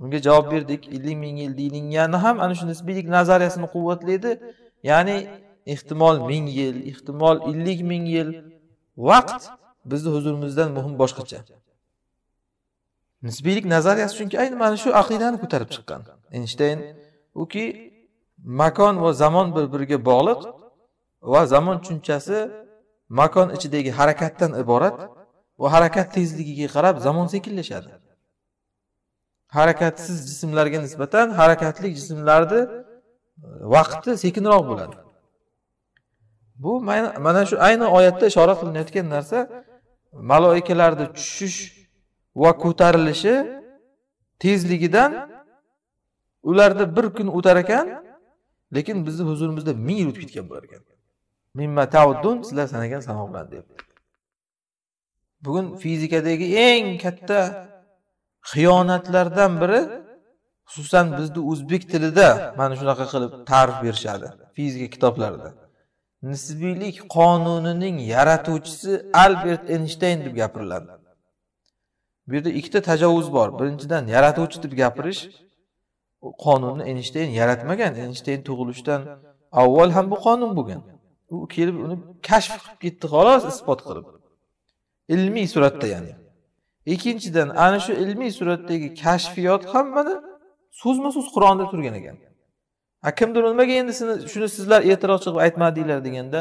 unga javob berdik ellik ming yil deyilgani ham ana shu nisbiylik nazariyasini quvvatlaydi ya'ni ehtimol ming yil ehtimol ellik ming yil vaqt bizni huzurimizdan muhim boshqacha nisbiylik nazariyasi chunki ayni mana shu aqidani ko'tarib chiqqan eynshteyn uki makon va zamon bir biriga bog'liq va zamon tushunchasi makon ichidagi harakatdan iborat va harakat tezligiga qarab zamon sekinlashadi harakatsiz jismlarga nisbatan harakatli jismlarni e, vaqti sekinroq bo'ladi bu mana shu ayni oyatda ishora qilinayotgan narsa maloikalarni tushish va ko'tarilishi tezligidan ularda bir kun o'tar ekan lekin bizni huzurimizda ming yil o'tib ketgan bo'lar ekan mimma tauddun sizlar sanagan sanoqlar deyapti bugun fizikadagi eng katta xiyonatlardan biri xususan bizni o'zbek tilida mana shunaqa qilib ta'rif berishadi fizika kitoblarida nisbiylik qonunining yaratuvchisi albert eynshteyn deb gapiriladi bu yerda ikkita tajovuz bor birinchidan yaratuvchi deb gapirish qonunni eynshteyn yaratmagan eynshteyn tug'ilishdan avval ham bu qonun bo'lgan u kelib uni kashf qilib ketdi xolos isbot qilib ilmiy suratda ya'ni ikkinchidan ana shu ilmiy suratdagi kashfiyot ham mana so'zma so'z qur'onda turgan ekan a kimdir nimaga endi shuni sizlar e'tiroz chiqib aytmadinglar deganda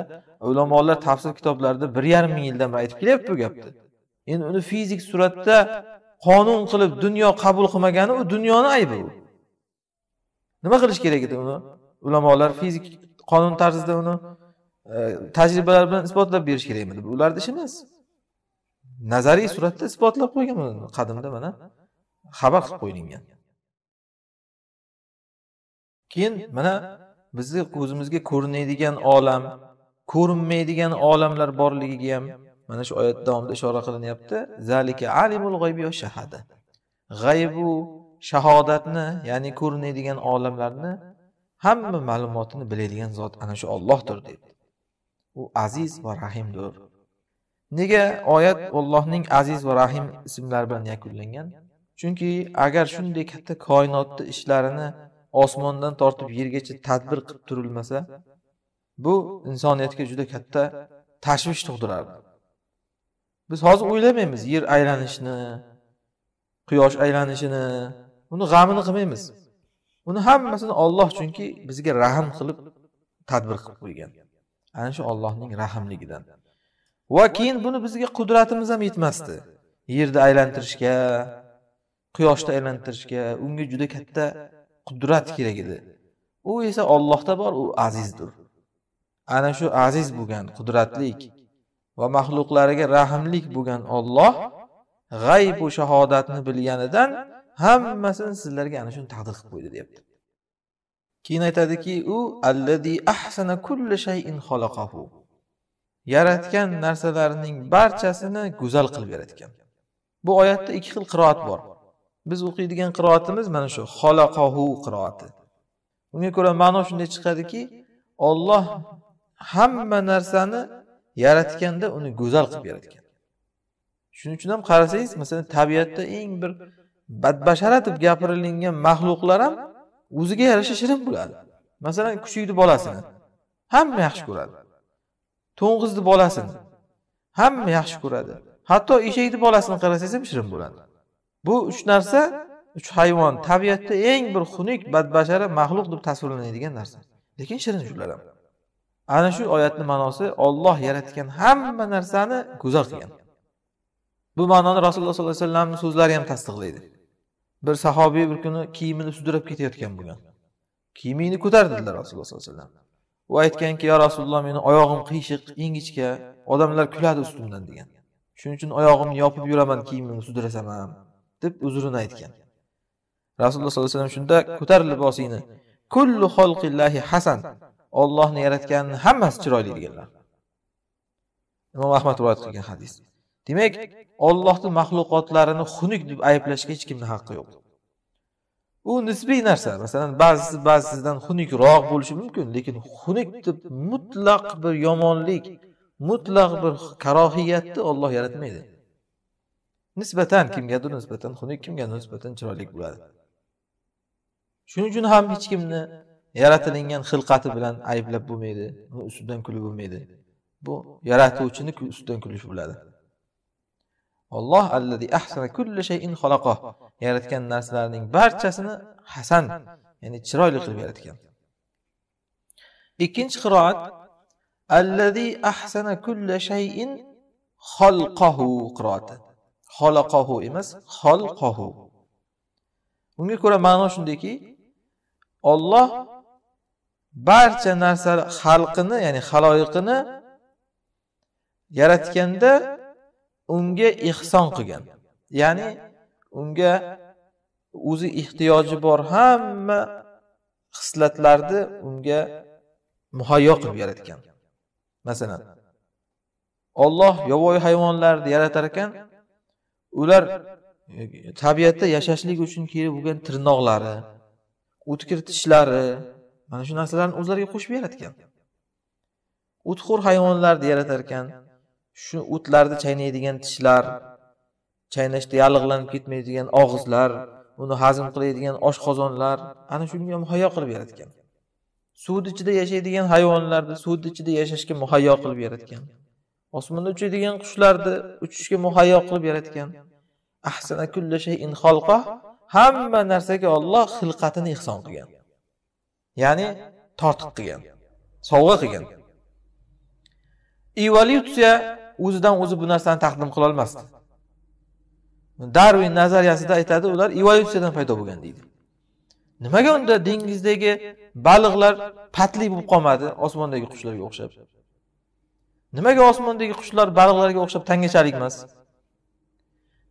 ulamolar tafsir kitoblarida bir yarim ming yildan beri aytib kelyapti bu gapni endi uni fizik suratda qonun qilib dunyo qabul qilmagani u dunyoni aybi u nima qilish kerak edi uni ulamolar fizik qonun tarzida uni e, tajribalar bilan isbotlab berish kerak edi bu ularni ishi emas nazariy suratda isbotlab qo'ygan qadimda mana xabar qilib qo'yilgan keyin mana bizni o'zimizga ko'rinadigan olam ko'rinmaydigan olamlar borligiga ham mana shu oyat davomida ishora qilinyapti zalika alimul g'aybi va shahada g'aybu shahodatni ya'ni ko'rinadigan olamlarni hamma ma'lumotini biladigan zot ana shu ollohdir deydi u aziz va rahimdir nega oyat Allohning aziz va rahim ismlari bilan yakunlangan chunki agar shunday katta koinotni ishlarini osmondan tortib yergacha tadbir qilib turilmasa bu insoniyatga juda katta tashvish tug'dirardi biz hozir o'ylamaymiz yer aylanishini quyosh aylanishini uni g'amini qilmaymiz uni hammasini olloh chunki bizga rahm qilib tadbir qilib qo'ygan ana shu ollohning rahmligidan va keyin buni bizga qudratimiz ham yetmasdi yerni aylantirishga quyoshni aylantirishga unga juda katta qudrat kerak edi u esa Allohda bor u azizdir ana shu aziz bo'lgan qudratlik va maxluqlariga rahimlik bo'lgan Alloh g'aybu shahodatni bilganidan hammasini sizlarga ana shuni taqdir qilib qo'ydi deyapti keyin aytadiki u allazi ahsana kulli shay'in yaratgan narsalarining barchasini go'zal qilib yaratgan bu oyatda ikki xil qiroat bor biz o'qiydigan qiroatimiz mana shu xolaqohu qiroati unga ko'ra ma'no shunday chiqadiki olloh hamma narsani yaratganda uni go'zal qilib yaratgan shuning uchun ham qarasangiz masalan tabiatda eng bir badbashara deb gapirilingan maxluqlar ham o'ziga yarasha shirin bo'ladi masalan kuchukni bolasini hamma yaxshi ko'radi to'ng'izni bolasini hamma yaxshi ko'radi hatto eshakni bolasini qarasangiz ham shirin bo'ladi bu uch narsa uch hayvon tabiatda eng bir xunuk badbashara maxluq deb tasvirlanadigan narsa lekin shirin shular ham ana shu oyatni ma'nosi olloh yaratgan hamma narsani go'zal qilgan bu ma'noni rasululloh sollallohu alayhi vasallamni so'zlari ham tasdiqlaydi bir sahobiy bir kuni kiyimini sudrab ketayotgan bo'lgan kiyimingni ko'tar dedilar rasululloh sollallohu alayhi vasallam u aytganki yo rasululloh meni oyog'im qiyshiq ingichka odamlar kuladi ustimdan degan shuning uchun oyog'imni yopib yuraman kiyimimni sudrasam ham deb uzrini aytgan rasululloh sollallohu alayhi vasallam shunda ko'tar libosingni kullu xolqillahi hasan ollohni yaratganni hammasi chiroyli deganlar imom ahmad rivoyat qilgan hadis demak ollohni maxluqotlarini xunuk deb ayblashga hech kimni haqqi yo'q u nisbiy narsa masalan ba'zisi ba'zisidan xunukroq bo'lishi mumkin lekin xunuk deb mutlaq bir yomonlik mutlaq bir karohiyatni olloh yaratmaydi nisbatan kimgadir nisbatan xunuk kimgadir nisbatan chiroyli bo'ladi shuning uchun ham hech kimni yaratilingan xilqati bilan ayblab bo'lmaydi uni ustidan kulib bo'lmaydi bu yaratuvchini ustidan kulish bo'ladi olloh allazi ahsana kulli shayin xaloqo yaratgan narsalarning barchasini hasan ya'ni chiroyli qilib yaratgan ikkinchi qiroat allazi ahsana kulli shayin xolqohu qiroati xoloqohu emas xolqohu unga ko'ra ma'no shundaki olloh barcha narsa xalqini ya'ni haloyiqini yaratganda unga ihson qilgan ya'ni unga o'zi ehtiyoji bor hamma xislatlarni unga muhayyo qilib yaratgan masalan olloh yovvoyi hayvonlarni yaratar ekan ular e, tabiatda yashashlik uchun kerak bo'lgan tirnoqlari o'tkir tishlari mana shu narsalarni o'zlariga qo'shib yaratgan o'txo'r hayvonlarni yaratar ekan shu o'tlarni chaynaydigan tishlar chaynashda yallig'lanib ketmaydigan og'izlar uni hazm qiladigan oshqozonlar ana shunga muhayyo qilib yaratgan suvni ichida yashaydigan hayvonlarni suvni ichida yashashga muhayyo qilib yaratgan osmonda uchadigan qushlarni uchishga muhayyo qilib yaratgan ahsana shayin xolqa hamma narsaga Alloh xilqatini ihson qilgan ya'ni tortiq qilgan sovg'a qilgan o'zidan o'zi bu narsani taqdim qilolmasdi darvin nazariyasida aytadi ular evolyutsiyadan paydo bo'lgan deydi nimaga unda dengizdagi baliqlar patli bo'lib qolmadi osmondagi qushlarga o'xshab nimaga osmondagi qushlar baliqlarga o'xshab tangachalik emas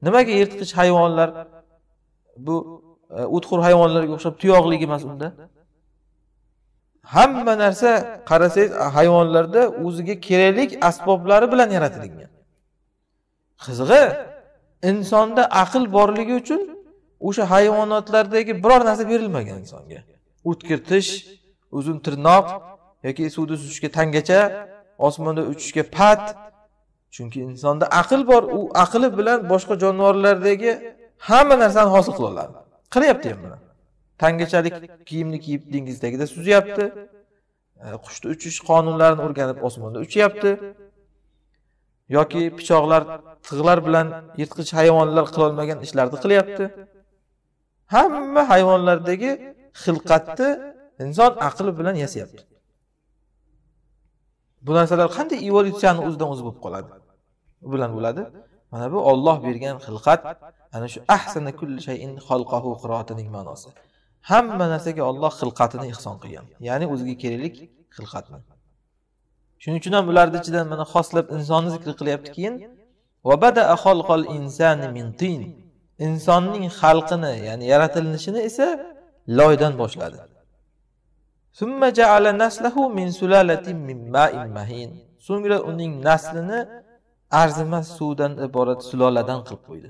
nimaga yirtqich hayvonlar bu e, o'txo'r hayvonlarga o'xshab tuyoqlik emas unda hamma narsa qarasangiz hayvonlarda o'ziga kerakli asboblari bilan yaratilgan qizig'i insonda aql borligi uchun o'sha hayvonotlardagi biror narsa berilmagan insonga o'tkir tish uzun tirnoq yoki suvda suzishga tangacha osmonda uchishga pat chunki insonda aql bor u aqli bilan boshqa jonivorlardagi hamma narsani hosil qila oladi qilyapti ham buni tangachalik kiyimni kiyib dengizdagida suzyapti e, qushni uchish qonunlarini o'rganib osmonda uchyapti yoki pichoqlar tig'lar bilan yirtqich hayvonlar qilolmagan ishlarni qilyapti hamma hayvonlardagi xilqatni inson aqli bilan yasayapti bu narsalar qanday evolyutsiyani o'zidan o'zi bo'lib qoladi u bilan bo'ladi mana bu olloh bergan xilqat ana shu ahsana kulli shayin xalqahu qiroatining ma'nosi hamma narsaga olloh xilqatini ehson qilgan ya'ni o'ziga keraklik xilqatni shuning uchun ham ularni ichidan mana xoslab insonni zikr qilyapti keyin insonning xalqini ya'ni yaratilishini esa loydan boshladi so'ngra uning naslini arzimas suvdan iborat suloladan qilib qo'ydi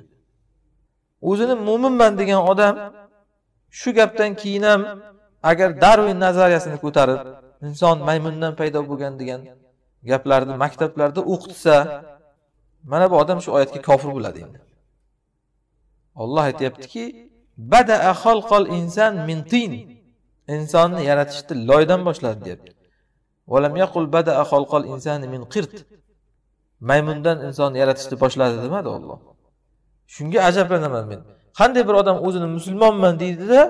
o'zini mo'minman degan odam shu gapdan keyin ham agar darvin nazariyasini ko'tarib inson maymundan paydo bo'lgan degan gaplarni maktablarda o'qitsa mana bu odam shu oyatga kofir bo'ladi endi olloh aytyaptiki badaa xalqal inson min tin insonni yaratishni loydan boshladi deyapti valam yaqul badaa xalqal insani min qirt maymundan insonni yaratishni boshladi demadi olloh shunga ajablanaman men qanday bir odam o'zini musulmonman deydida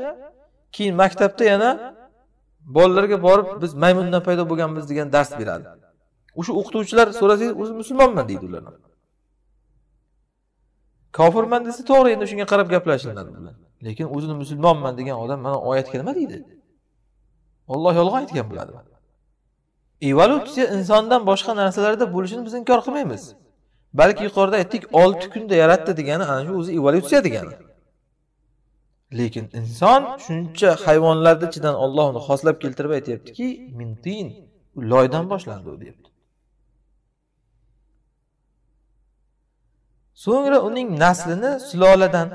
keyin maktabda yana bolalarga borib biz maymundan paydo bo'lganmiz degan dars beradi o'sha o'qituvchilar so'rasangiz o'zi musulmonman deydi ular kofirman desa to'g'ri endi shunga qarab gaplashiladi bilan lekin o'zini musulmonman degan odam mana oyatga nima deydi olloh yolg'on aytgan bo'ladi evolyutsiya insondan boshqa narsalarda bo'lishini biz inkor qilmaymiz balki yuqorida aytdik olti kunda yaratdi degani ana shu o'zi evolyutsiya degani lekin inson shuncha hayvonlarni ichidan ollohni xoslab keltirib aytyaptiki mintin loydan boshlandi u deyapti so'ngra uning naslini suloladan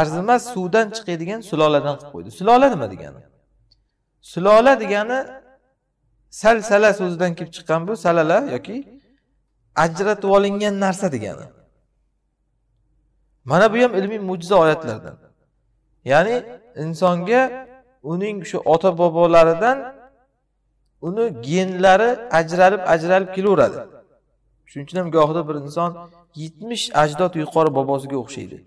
arzimas suvdan chiqadigan suloladan qilib qo'ydi sulola nima degani sulola degani salsala so'zidan kelib chiqqan bu salala yoki ajratib olingan narsa degani mana bu ham ilmiy mo'jiza oyatlardan ya'ni insonga uning shu ota bobolaridan uni genlari ajralib ajralib kelaveradi shuning uchun ham gohida bir inson yetmish ajdod yuqori bobosiga o'xshaydi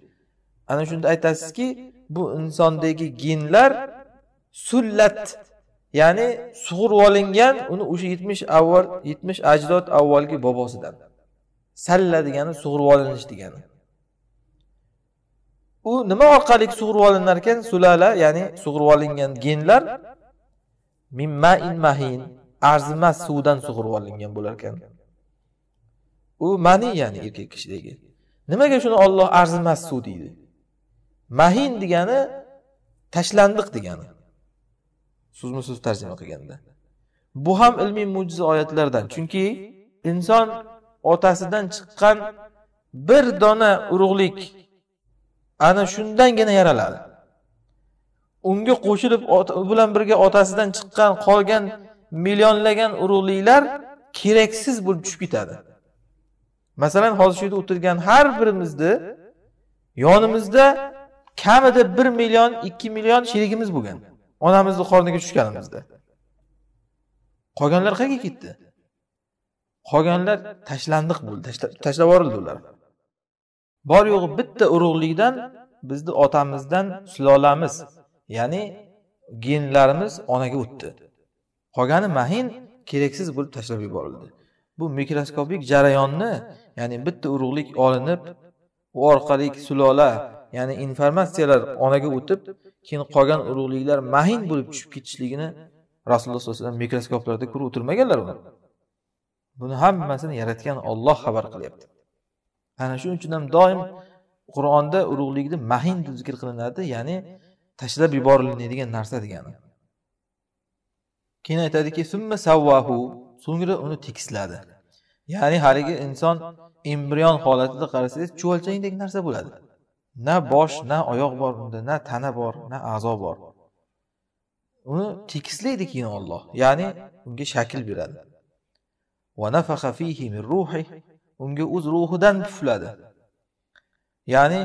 ana shunda aytasizki bu insondagi genlar sullat ya'ni sug'urib olingan uni o'sha yetmish avval yetmish ajdod avvalgi bobosidan salla degani sug'urib olinish degani u nima orqali sug'urib olinar ekan sulala ya'ni sug'urib olingan genlar in mahin arzimas suvdan sug'urib olingan bo'lar ekan u mani ya'ni erkak kishidagi nimaga shuni olloh arzimas suv deydi mahin degani tashlandiq degani so'zma so'z tarjima qilganda bu ham ilmiy mo'jiza oyatlardan chunki inson otasidan chiqqan bir dona urug'lik ana shundangina yaraladi unga qo'shilib u bilan birga otasidan chiqqan qolgan millionlagan urug'liklar keraksiz bo'lib tushib ketadi masalan hozir shu yerda o'tirgan har birimizni yonimizda kamida bir million ikki million sherigimiz bo'lgan onamizni qorniga tushganimizda qolganlar qayerga ketdi qolganlar tashlandiq bo'ldi tashlab yuborildi ular bor yo'g'i bitta urug'likdan bizni otamizdan sulolamiz ya'ni genlarimiz onaga o'tdi qolgani mahin keraksiz bo'lib tashlab yuborildi bu mikroskopik jarayonni ya'ni bitta urug'lik olinib u orqali sulola ya'ni informatsiyalar onaga o'tib keyin qolgan urug'liklar mahin bo'lib tushib ketishligini rasululloh sallallohu alayhi vasallam mikroskoplarda ko'rib o'tirmaganlar ular buni hammasini yaratgan olloh xabar qilyapti ana shuning uchun ham doim qur'onda urug'likni mahin deb zikr qilinadi ya'ni tashlab yuborilmaydigan narsa degani keyin aytadiki summa savvahu so'ngra uni tekisladi ya'ni haligi inson embrion holatida qarasangiz chuvalchangdek narsa bo'ladi na bosh na oyoq bor unda na tana bor na a'zo bor uni tekislaydi keyin olloh ya'ni unga shakl beradi unga o'z ruhidan pufladi ya'ni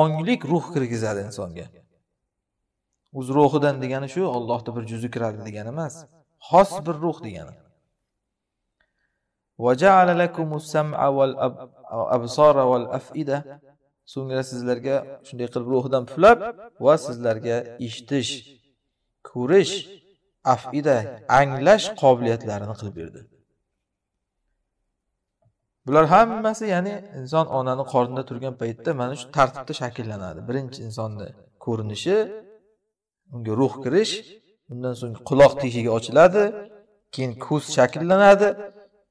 onglik ruh kirgizadi insonga o'z ruhidan degani shu ollohni bir juzi kiradi degani emas xos bir ruh degani so'ngra sizlarga shunday qilib ruhidan puflab va sizlarga eshitish ko'rish afida anglash qobiliyatlarini qilib berdi bular hammasi ya'ni inson onani qornida turgan paytda mana shu tartibda shakllanadi birinchi insonni ko'rinishi unga ruh kirish undan so'ng quloq teshigi ochiladi keyin ko'z shakllanadi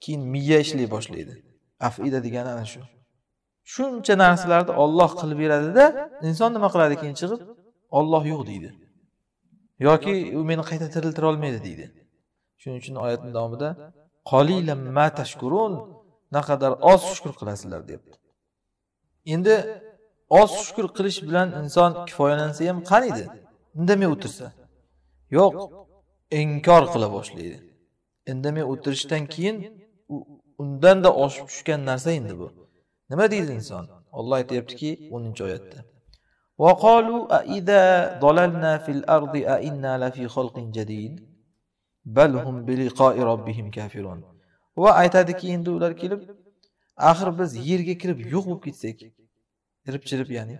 keyin miya ishlay boshlaydi afida degani ana shu shuncha narsalarni olloh qilib beradida inson nima qiladi keyin chiqib olloh yo'q deydi yoki u meni qayta tiriltira olmaydi deydi shuning uchun oyatni davomida qolilam tashkurun naqadar oz shukur qilasizlar debdi endi oz shukur qilish bilan inson kifoyalansa ham qaniydi indamay o'tirsa yo'q inkor qila boshlaydi indamay o'tirishdan keyin undan da oshib tushgan narsa endi bu nima deydi inson olloh aytyaptiki o'ninchi oyatda وقالوا أإذا ضللنا في الأرض أإنا لفي خلق جديد بل هم بلقاء ربهم كافرون va aytadiki endi ular kelib axir biz yerga kirib yo'q bo'lib ketsak chirib ya'ni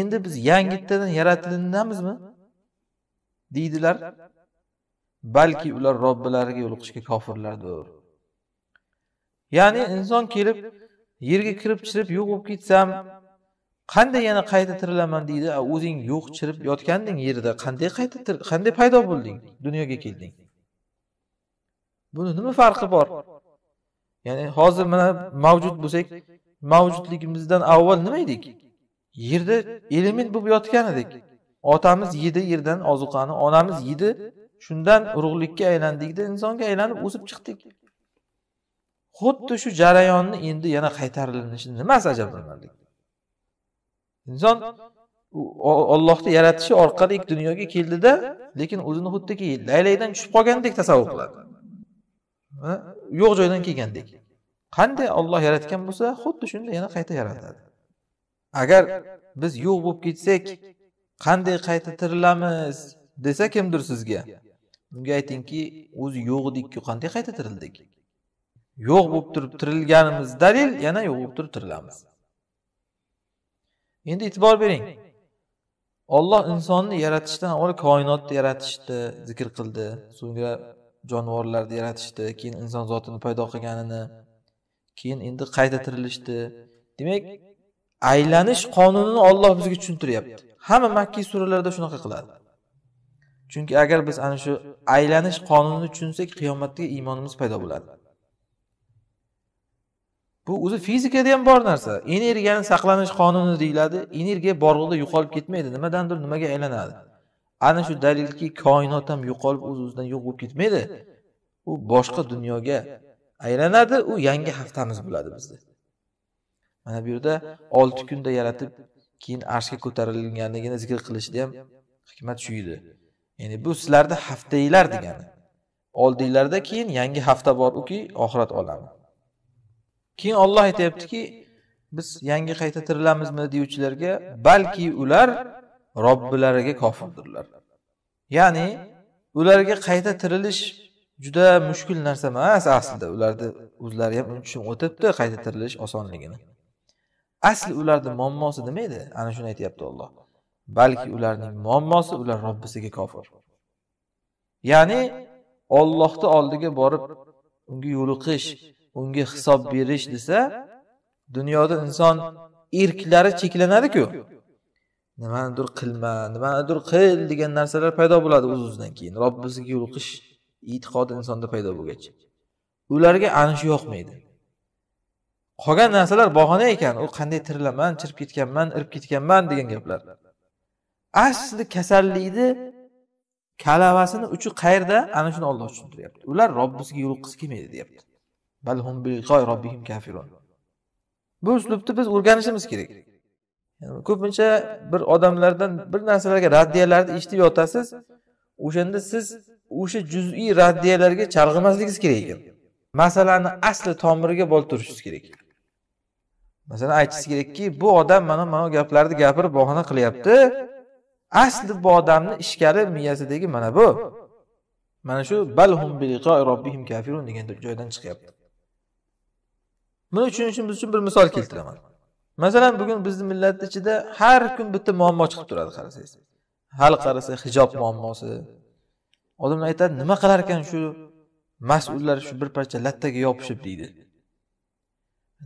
endi biz yangitdan yaratilinamizmi deydilar balki ular robbilariga yo'liqishga kofirlardir ya'ni inson kelib yerga kirib chirib yo'q bo'lib ketsam qanday yana qayta tirilaman deydi o'zing yo'q chirib yotganding yerda qanday qayta qanday paydo bo'lding dunyoga kelding buni nima farqi bor ya'ni hozir mana mavjud bo'lsak mavjudligimizdan avval nima edik yerda element bo'lib yotgan edik otamiz yedi yerdan ozuqani onamiz yedi shundan urug'likka aylandikda insonga aylanib o'sib chiqdik xuddi shu jarayonni endi yana qaytarilishi nimasi ajablanarli inson ollohni yaratishi orqali dunyoga keldida lekin o'zini xuddiki laylakdan tushib qolgandek tasavvur qiladi yo'q joydan kelgandek qanday olloh yaratgan bo'lsa xuddi shunday yana qayta yaratadi agar biz yo'q bo'lib ketsak qanday qayta tirilamiz desa kimdir sizga unga aytingki o'zi yo'q edikku qanday qayta tirildik yo'q bo'lib turib tirilganimiz dalil yana yo'q bo'lib turib tirilamiz endi e'tibor bering olloh insonni yaratishdan avval koinotni yaratishni zikr qildi so'ngra jonivorlarni yaratishdi keyin inson zotini paydo qilganini keyin endi qayta tirilishdi demak aylanish qonunini olloh bizga tushuntiryapti hamma makki suralarda shunaqa qiladi chunki agar biz ana shu aylanish qonunini tushunsak qiyomatga iymonimiz paydo bo'ladi bu o'zi fizikada ham bor narsa energiyani saqlanish qonuni deyiladi energiya borliqda yo'qolib ketmaydi nimadandir nimaga aylanadi ana shu dalilki koinot ham yo'qolib o'z o'zidan yo'q bo'lib ketmaydi u boshqa dunyoga aylanadi u yangi haftamiz bo'ladi bizda mana bu yerda olti kunda yaratib keyin arshga ko'tarilganligini zikr qilishda ham hikmat shu edi ya'ni bu sizlarni haftanglar degani oldinglarda keyin yangi hafta bor uki oxirat olami keyin olloh aytyaptiki biz yangi qayta tirilamizmi deyuvchilarga balki ular robbilariga kofirdirlar ya'ni ularga qayta tirilish juda mushkul narsa emas aslida ularni o'zlari ham tushunib o'tibdi qayta tirilish osonligini asli ularni muammosi nima edi ana shuni aytyapti olloh balki ularning muammosi ular robbisiga kofir ya'ni ollohni oldiga borib unga yo'liqish unga hisob berish desa dunyoda inson erklari cheklanadiku nimanidir qilma nimanidir qil degan narsalar paydo bo'ladi o'z o'zidan keyin robbisiga yo'liqish e'tiqodi insonda paydo bo'lgach ularga ana shu yoqmaydi qolgan narsalar bahona ekan u qanday tirilaman chirib ketganman irib ketganman degan gaplar asli kasallikni kalavasini uchi qayerda ana shuni olloh tushuntiryapti ular robbisiga yo'liqqisi kelmaydi deyapti bu uslubni biz o'rganishimiz kerak ko'pincha bir odamlardan bir narsalarga raddiyalarni eshitib yotasiz o'shanda siz o'sha juz'iy raddiyalarga chalg'imasligingiz kerak ekan masalani asli tomiriga borib turishingiz kerak masalan aytishingiz kerakki bu odam mana mana gaplarni gapirib bahona qilyapti asli bu odamni ichkari miyasidagi mana bu mana shu balhum robbihim kafirun degan joydan chiqyapti uchun biz uchun bir misol keltiraman masalan bugun bizni millatni ichida har kun bitta muammo chiqib turadi qarasangiz hali qarasa hijob muammosi odamlar aytadi nima qilar ekan shu mas'ullar shu bir parcha lattaga yopishib deydi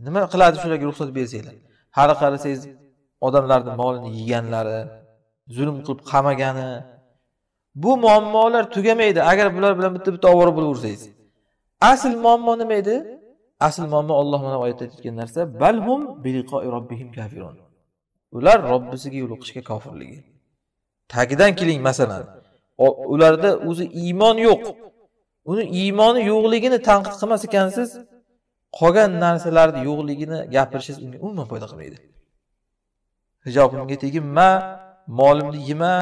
nima qiladi shularga ruxsat bersanglar hali qarasangiz odamlarni molini yeganlari zulm qilib qamagani bu muammolar tugamaydi agar bular bilan bitta bitta ovora bo'laversangiz asl muammo nima edi asl muammo olloh mana oyatda aytgan narsa balhum robbihim kafirun ular robbisiga yo'liqishga kofirligi tagidan keling masalan ularda o'zi iymon yo'q uni iymoni yo'qligini tanqid qilmas ekansiz qolgan narsalarni yo'qligini gapirishingiz unga umuman foyda qilmaydi hijobimga teginma molimni yema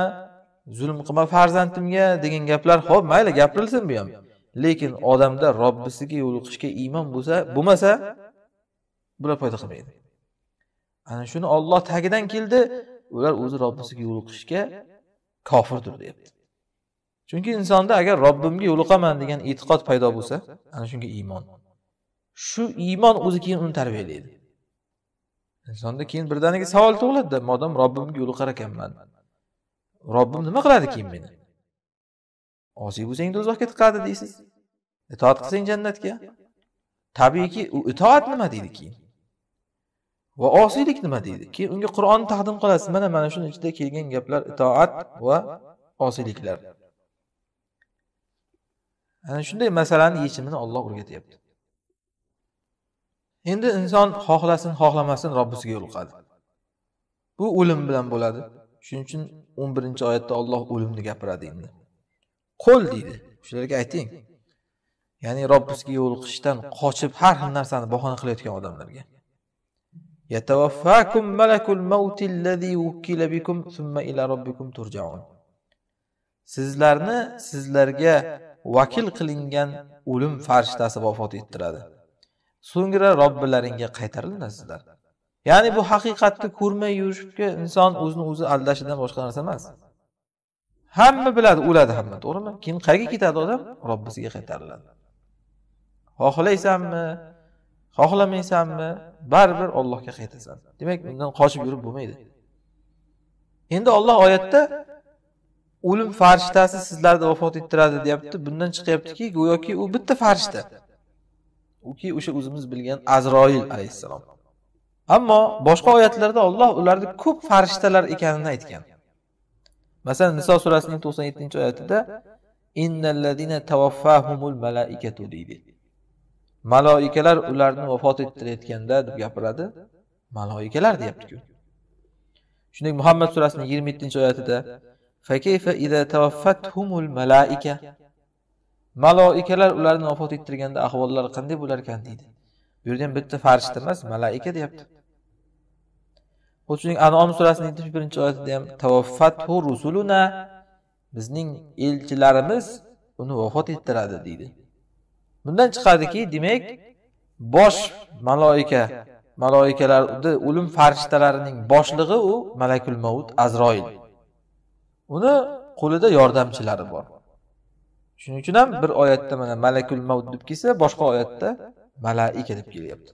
zulm qilma farzandimga degan gaplar ho'p mayli gapirilsin bu ham lekin odamda robbisiga yo'liqishga iymon bo'lsa bo'lmasa bular foyda qilmaydi ana shuni olloh tagidan keldi ular o'zi robbisiga yo'liqishga kofirdir deyapti chunki insonda agar robbimga yo'liqaman degan e'tiqod paydo bo'lsa ana shunga iymon shu iymon o'zi keyin uni tarbiyalaydi insonda keyin birdaniga savol tug'iladida modam robbimga yo'liqar ekanman robbim nima qiladi keyin meni osiy bo'lsang do'zaxga tiqadi deysiz itoat qilsang jannatga tabiiyki u itoat nima deydi keyin va osiylik nima deydi keyin unga qur'onni taqdim qilasiz mana mana shuni ichida kelgan gaplar itoat va osiyliklar ana shunday masalani yechimini olloh o'rgatyapti endi inson xohlasin xohlamasin robbisiga yo'liqadi bu o'lim bilan bo'ladi shuning uchun o'n birinchi oyatda olloh o'limni gapiradi endi qo'l deydi shularga ayting ya'ni robbisiga yo'liqishdan qochib har xil narsani bahona qilayotgan odamlarga sizlarni sizlarga vakil qilingan o'lim farishtasi vafot ettiradi so'ngra robbilaringga qaytarilasizlar ya'ni bu haqiqatni ko'rmay yurishga inson o'zini o'zi aldashidan boshqa narsa emas hamma biladi o'ladi hamma to'g'rimi keyin qayerga ketadi odam robbisiga qaytariladi xohlaysanmi xohlamaysanmi baribir ollohga qaytasan demak undan qochib yurib bo'lmaydi endi olloh oyatda o'lim farishtasi sizlarni vafot ettiradi deyapti bundan chiqyaptiki go'yoki u bitta farishta uki o'sha o'zimiz bilgan azroil alayhissalom ammo boshqa oyatlarda olloh ularni ko'p farishtalar ekanini aytgan masalan niso surasining to'qson yettinchi oyatida innalladina tavaffahumul malaikatu deydi maloikalar ularni vafot ettirayotganda deb gapiradi maloikalar deyaptiku shuningdek muhammad surasining yigirma yettinchi oyatida fakayfa ida tavaffatuhumul malaika maloikalar ularni vafot ettirganda ahvollari qanday bo'larkan deydi bu yerda ham bitta farishta emas malaika deyapti shuning anom surasining yetmish birinchi oyatida ham tavaffathu rusuluna bizning elchilarimiz uni vafot ettiradi deydi bundan chiqadiki demak bosh maloika maloikalarni o'lim farishtalarining boshlig'i u malakul mavut azroil uni qo'lida yordamchilari bor shuning uchun ham bir oyatda mana malakul mavt deb kelsa boshqa oyatda malaika deb kelyapti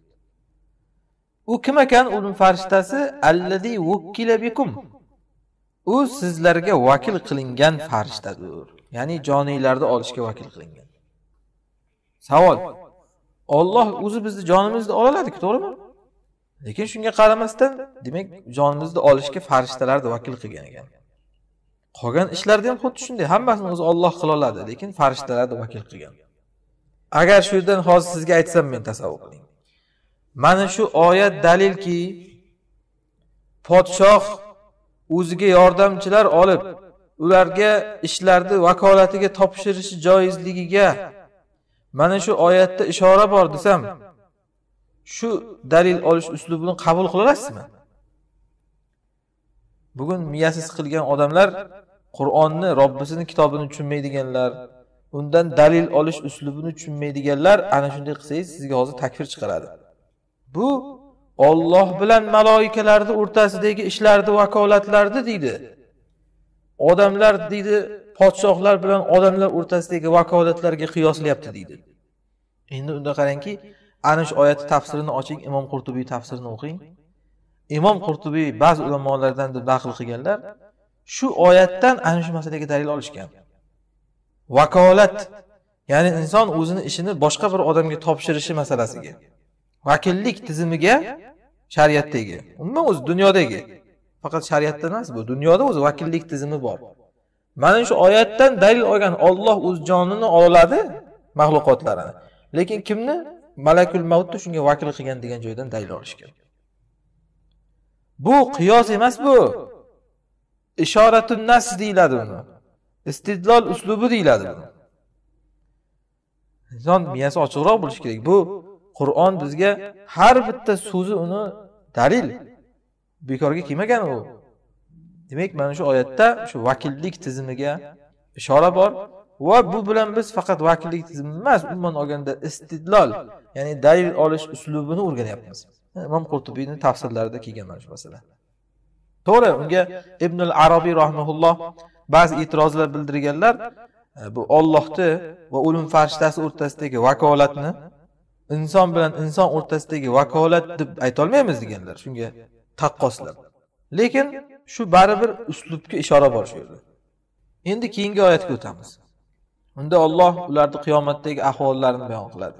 u kim ekan o'lim farishtasi allazi vukkila bikum u sizlarga vakil qilingan farishtadir ya'ni joniylarni olishga vakil qilingan savol olloh o'zi bizni jonimizni ola oladiku to'g'rimi lekin shunga qaramasdan demak jonimizni olishga farishtalarni vakil qilgan ekan qolgan ishlarni ham xuddi shunday hammasini o'zi olloh qila oladi lekin farishtalarni vakil qilgan agar shu yerdan hozir sizga aytsam men tasavvur qiling mana shu oyat dalilki podshoh o'ziga yordamchilar olib ularga ishlarni vakolatiga topshirishi joizligiga mana shu oyatda ishora bor desam shu dalil olish uslubini qabul olasizmi bugun miyasiz qilgan odamlar qur'onni robbisini kitobini tushunmaydiganlar undan dalil olish uslubini tushunmaydiganlar ana shunday qilsangiz sizga hozir takfir chiqaradi bu olloh bilan maloikalarni o'rtasidagi ishlarni vakolatlarni deydi odamlar deydi podshohlar bilan odamlar o'rtasidagi vakolatlarga qiyoslayapti deydi endi unda qarangki ana shu oyatni tafsirini oching imom qurtubiy tafsirini o'qing imom qurtubiy ba'zi ulamolardan deb naql qilganlar shu oyatdan ana shu masalaga dalil olishgan vakolat ya'ni inson o'zini ishini boshqa bir odamga topshirishi masalasiga vakillik tizimiga shariatdagi umuman o'zi dunyodagi faqat shariatda emas bu dunyoda o'zi vakillik tizimi bor mana shu oyatdan dalil olgan olloh o'z jonini oladi maxluqotlarini lekin kimni malakul mavtni shunga vakil qilgan degan joydan dalil olish kerak bu qiyos emas bu ishoratun nas deyiladi uni istidlol uslubi deyiladi buni inson miyasi ochiqroq bo'lishi kerak bu qur'on bizga har bitta so'zi uni dalil bekorga kelmagan u demak mana shu oyatda shu vakillik tizimiga ishora bor va bu bilan biz faqat vakillik tizimi emas umuman olganda istidlol ya'ni dalil olish uslubini o'rganyapmiz imom qurtubiyni tafsirlarida kelgan mana shu masala to'g'ri unga ibnul arobiy rahmaulloh ba'zi e'tirozlar bildirganlar e, bu ollohni va o'lim farishtasi o'rtasidagi vakolatni inson bilan inson o'rtasidagi vakolat deb aytolmaymiz deganlar shunga taqqoslab lekin shu baribir uslubga ishora bor shu yerda endi keyingi oyatga o'tamiz unda olloh ularni qiyomatdagi ahvollarini bayon qiladi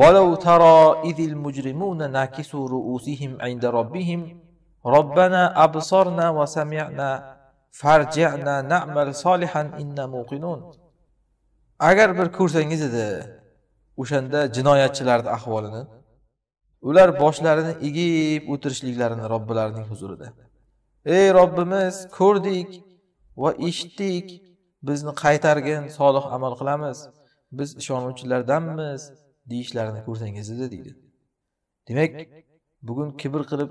ولو ترى إذ المجرمون ناكسوا رؤوسهم عند ربهم ربنا أبصرنا وسمعنا فارجعنا نعمل صالحا إنا موقنون agar bir ko'rsangiz edi o'shanda jinoyatchilarni ahvolini ular boshlarini egib o'tirishliklarini robbilarining huzurida ey robbimiz ko'rdik va eshitdik bizni qaytargin solih amal qilamiz biz ishonuvchilardanmiz deyishlarini ko'rsangiz edi deydi demak bugun kibr qilib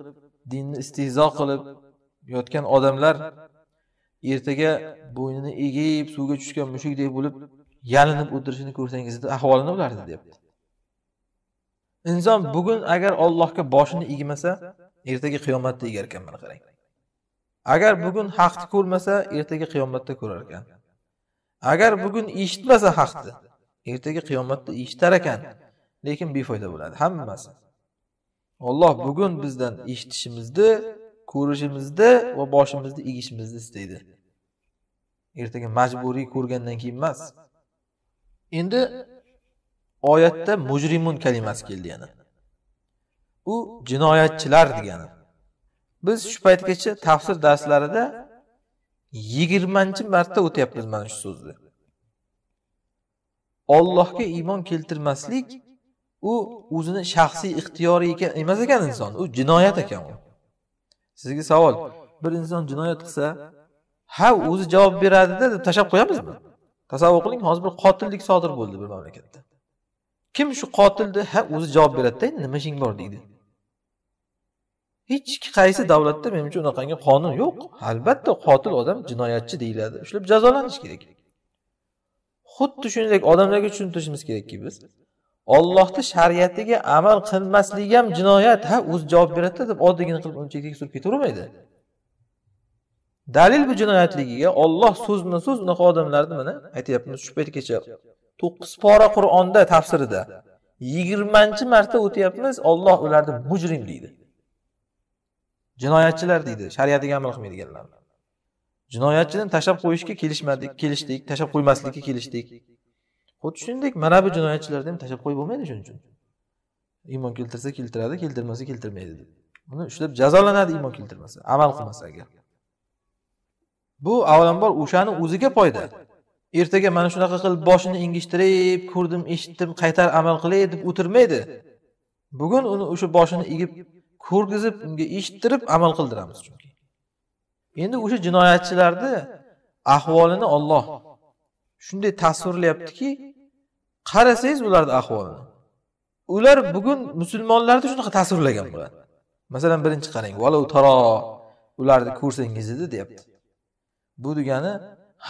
dinni istehzo qilib yotgan odamlar ertaga bo'ynini egib suvga tushgan mushukdek bo'lib yalinib o'tirishini ko'rsangizda ahvoli nima bo'lardi deyapti inson bugun agar ollohga boshini egmasa ertaga qiyomatda egar ekan mana qarang agar bugun haqni ko'rmasa ertaga qiyomatda ko'rar ekan agar bugun eshitmasa haqni ertaga qiyomatda eshitar ekan lekin befoyda bo'ladi hammasi olloh bugun bizdan eshitishimizni ko'rishimizni va boshimizni egishimizni istaydi ertaga majburiy ko'rgandan keyin emas endi oyatda mujrimun kalimasi keldi yana u jinoyatchilar degani biz shu paytgacha tafsir darslarida yigirmanchi marta o'tyapmiz mana shu so'zni ollohga iymon keltirmaslik u o'zini shaxsiy ixtiyori ekan emas ekan inson u jinoyat ekan u sizga savol bir inson jinoyat qilsa ha o'zi javob beradida deb tashlab qo'yamizmi tasavvur qiling hozir bir qotillik sodir bo'ldi bir mamlakatda kim shu qotilni ha o'zi javob beradida nima ishing bor deydi hech qaysi davlatda menimcha unaqangi qonun yo'q albatta qotil odam jinoyatchi deyiladi ushlab jazolanish kerak xuddi shuningdek odamlarga tushuntirishimiz kerakki biz ollohni shariatiga amal qilmaslik ham jinoyat ha o'zi javob beradida deb oddiygina qilib uni chekkaga surib ketavermaydi dalil bu jinoyatligiga olloh so'zma so'z unaqa odamlarni mana aytyapmiz shu paytgacha to'qqiz pora qur'onda tafsirida yigirmanchi marta o'tyapmiz olloh ularni mujrim deydi jinoyatchilar deydi shariatiga amal qilmaydiganlar jinoyatchini tashlab qo'yishga kelishmadik kelishdik tashlab qo'ymaslikka kelishdik xuddi shuningdek mana bu jinoyatchilarni ham tashlab qo'yib bo'lmaydi shuning uchun iymon keltirsa keltiradi keltirmasa keltirmaydi deb uni ushlab jazolanadi iymon keltirmasa amal qilmasa agar bu avvalambor o'shani o'ziga foyda ertaga mana shunaqa qilib boshini engishtirib ko'rdim eshitdim qaytar amal qilay deb o'tirmaydi bugun uni o'sha boshini egib ko'rgizib unga eshittirib amal qildiramiz chunki endi o'sha jinoyatchilarni ahvolini olloh shunday tasvirlayaptiki qarasangiz ularni ahvolini ular bugun musulmonlarni shunaqa tasvirlagan bo'ladi masalan birinchi qarang valo taro ularni ko'rsangiz edi deyapti bu degani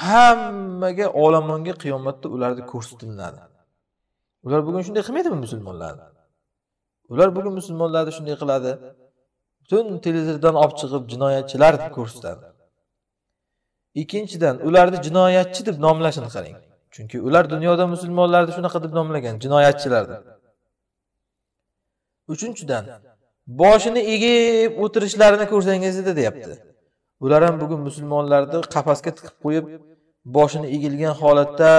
hammaga olamonga qiyomatda ularni ko'rsatiladi ular bugun shunday qilmaydimi musulmonlarni ular bugun musulmonlarni shunday qiladi butun televizordan olib chiqib jinoyatchilar deb ko'rsatadi ikkinchidan ularni jinoyatchi deb nomlashini qarang chunki ular dunyoda musulmonlarni shunaqa deb nomlagan jinoyatchilar deb uchinchidan boshini egib o'tirishlarini ko'rsangiz edi deyapti ular ham bugun musulmonlarni qafasga tiqib qo'yib boshini egilgan holatda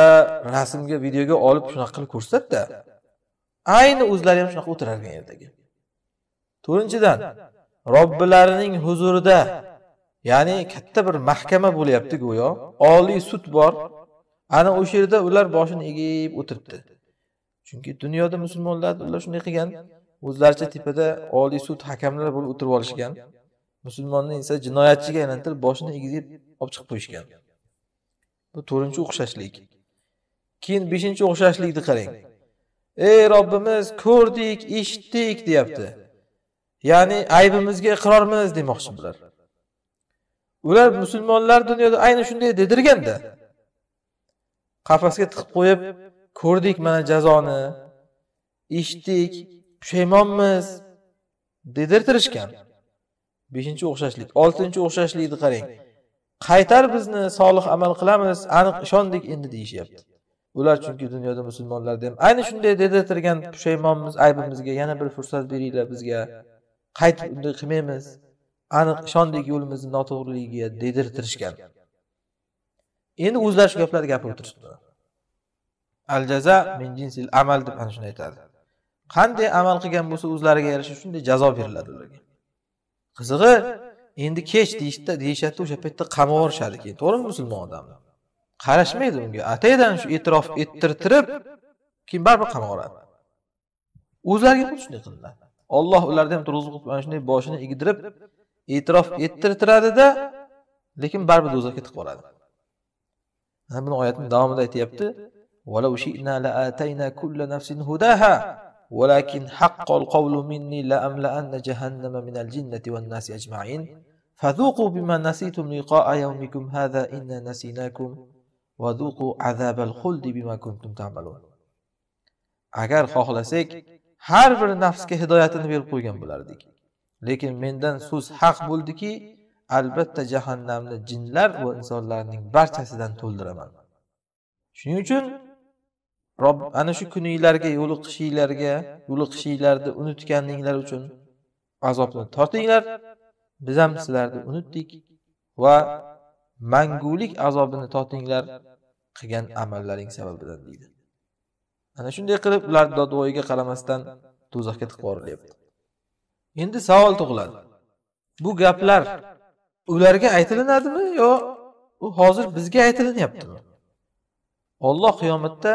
rasmga videoga olib shunaqa qilib ko'rsatdi ayni o'zlari ham shunaqa o'tirar yerdagi ertaga to'rtinchidan robbilarining huzurida ya'ni katta bir mahkama bo'lyapti go'yo oliy sud bor ana o'sha yerda ular boshini egib o'tiribdi chunki dunyoda musulmonlar ular shunday qilgan o'zlaricha tepada oliy sud hakamlar bo'lib o'tirib olishgan musulmonni esa jinoyatchiga aylantirib boshini egizib olib chiqib qo'yishgan bu to'rtinchi o'xshashlik keyin beshinchi o'xshashlikni qarang ey robbimiz ko'rdik eshitdik deyapti ya'ni aybimizga iqrormiz demoqchi bular ular musulmonlar dunyoda ayni shunday dedirganda qafasga tiqib qo'yib ko'rdik mana jazoni eshitdik pushaymonmiz dedirtirishgan beshinchi o'xshashlik oltinchi o'xshashlikni qarang qaytar bizni solih amal qilamiz aniq ishondik endi deyishyapti ular chunki dunyoda musulmonlarda ham ayni shunday dedirtirgan pushaymonmiz aybimizga yana bir fursat beringlar bizga qaytib unday qilmaymiz aniq ishondik yo'limizni noto'g'riligiga dedirtirishgan endi o'zlari shu gaplarni gapirib turishibdi al jaza min jinsil amal deb ana shuni aytadi qanday amal qilgan bo'lsa o'zlariga yarasha shunday jazo beriladi ularga qizig'i endi kech deyishda deyishadida o'sha paytda qamab yuborishadi keyin to'g'rimi musulmon odamni qarashmaydi unga ataydan shu e'tirof ettirtirib keyin baribir qamab yuboradi o'zlariga ham shunday qilinadi olloh ularni ham turg'izib qo'yib mana shunday boshini egdirib e'tirof ettirtiradida lekin baribir do'zaxga tiqib yuboradi mana buni oyatni davomida aytyapti ولكن حق القول مني لأملأن جهنم من الجنة والناس أجمعين فذوقوا بما نسيتم لقاء يومكم هذا إنا نسيناكم وذوقوا عذاب الخلد بما كنتم تعملون agar xohlasak har bir nafsga hidoyatini berib qo'ygan bo'lardik lekin mendan so'z haq bo'ldiki albatta jahannamni jinlar va insonlarning barchasidan to'ldiraman shuning uchun rob ana shu kuninglarga yo'liqishinglarga yo'liqishinglarni unutganinglar uchun azobni tortinglar biz ham sizlarni unutdik va mangulik azobini totinglar qilgan amallaring sababidan deydi ana shunday qilib ular dodvoyiga qaramasdan do'zaxga tiqib yuborilyapti endi savol tug'iladi bu gaplar ularga aytilinadimi yo u hozir bizga aytilinyaptimi olloh qiyomatda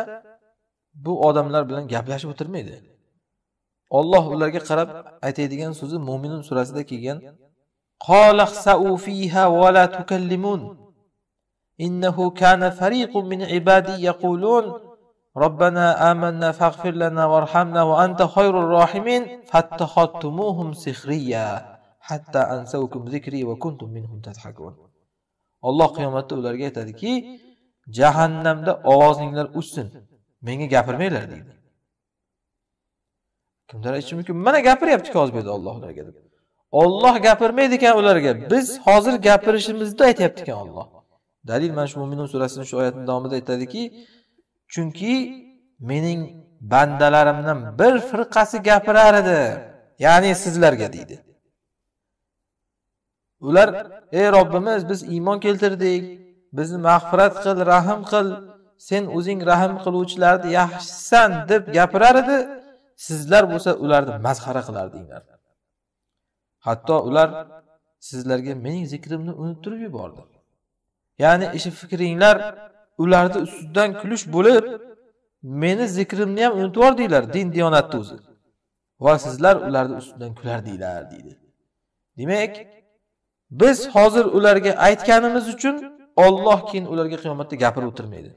bu odamlar bilan gaplashib o'tirmaydi olloh ularga qarab aytadigan so'zi mo'minun surasida kelgan إنه كان فريق من عبادي يقولون ربنا آمنا فاغفر لنا وارحمنا وأنت خير الراحمين فاتخذتموهم سخريا حتى أنسوكم ذكري وكنتم منهم تضحكون الله قيامته ularga aytadiki jahannamda ovozinglar uchsin menga gapirmanglar deydi kimdir aytishi mumkin mana gapiryapti kozbek olloh ularga deb olloh gapirmaydi ekan ularga biz hozir gapirishimizni aytyapti ekan olloh dalil mana shu mo'minun surasini shu oyatni davomida aytadiki chunki mening bandalarimdan bir firqasi gapirar edi ya'ni sizlarga deydi ular ey robbimiz biz iymon keltirdik bizni mag'firat qil rahm qil sen o'zing rahm qiluvchilarni yaxshisan deb gapirar edi sizlar bo'lsa ularni masxara qilardinglar hatto ular sizlarga mening zikrimni unuttirib yubordi ya'ni ishi fikringlar ularni ustidan kulish bo'lib meni zikrimni ham unutib yubordinglar din diyonatni o'zi va sizlar ularni ustidan kulardinglar deydi demak biz hozir ularga aytganimiz uchun olloh keyin ularga qiyomatda gapirib o'tirmaydi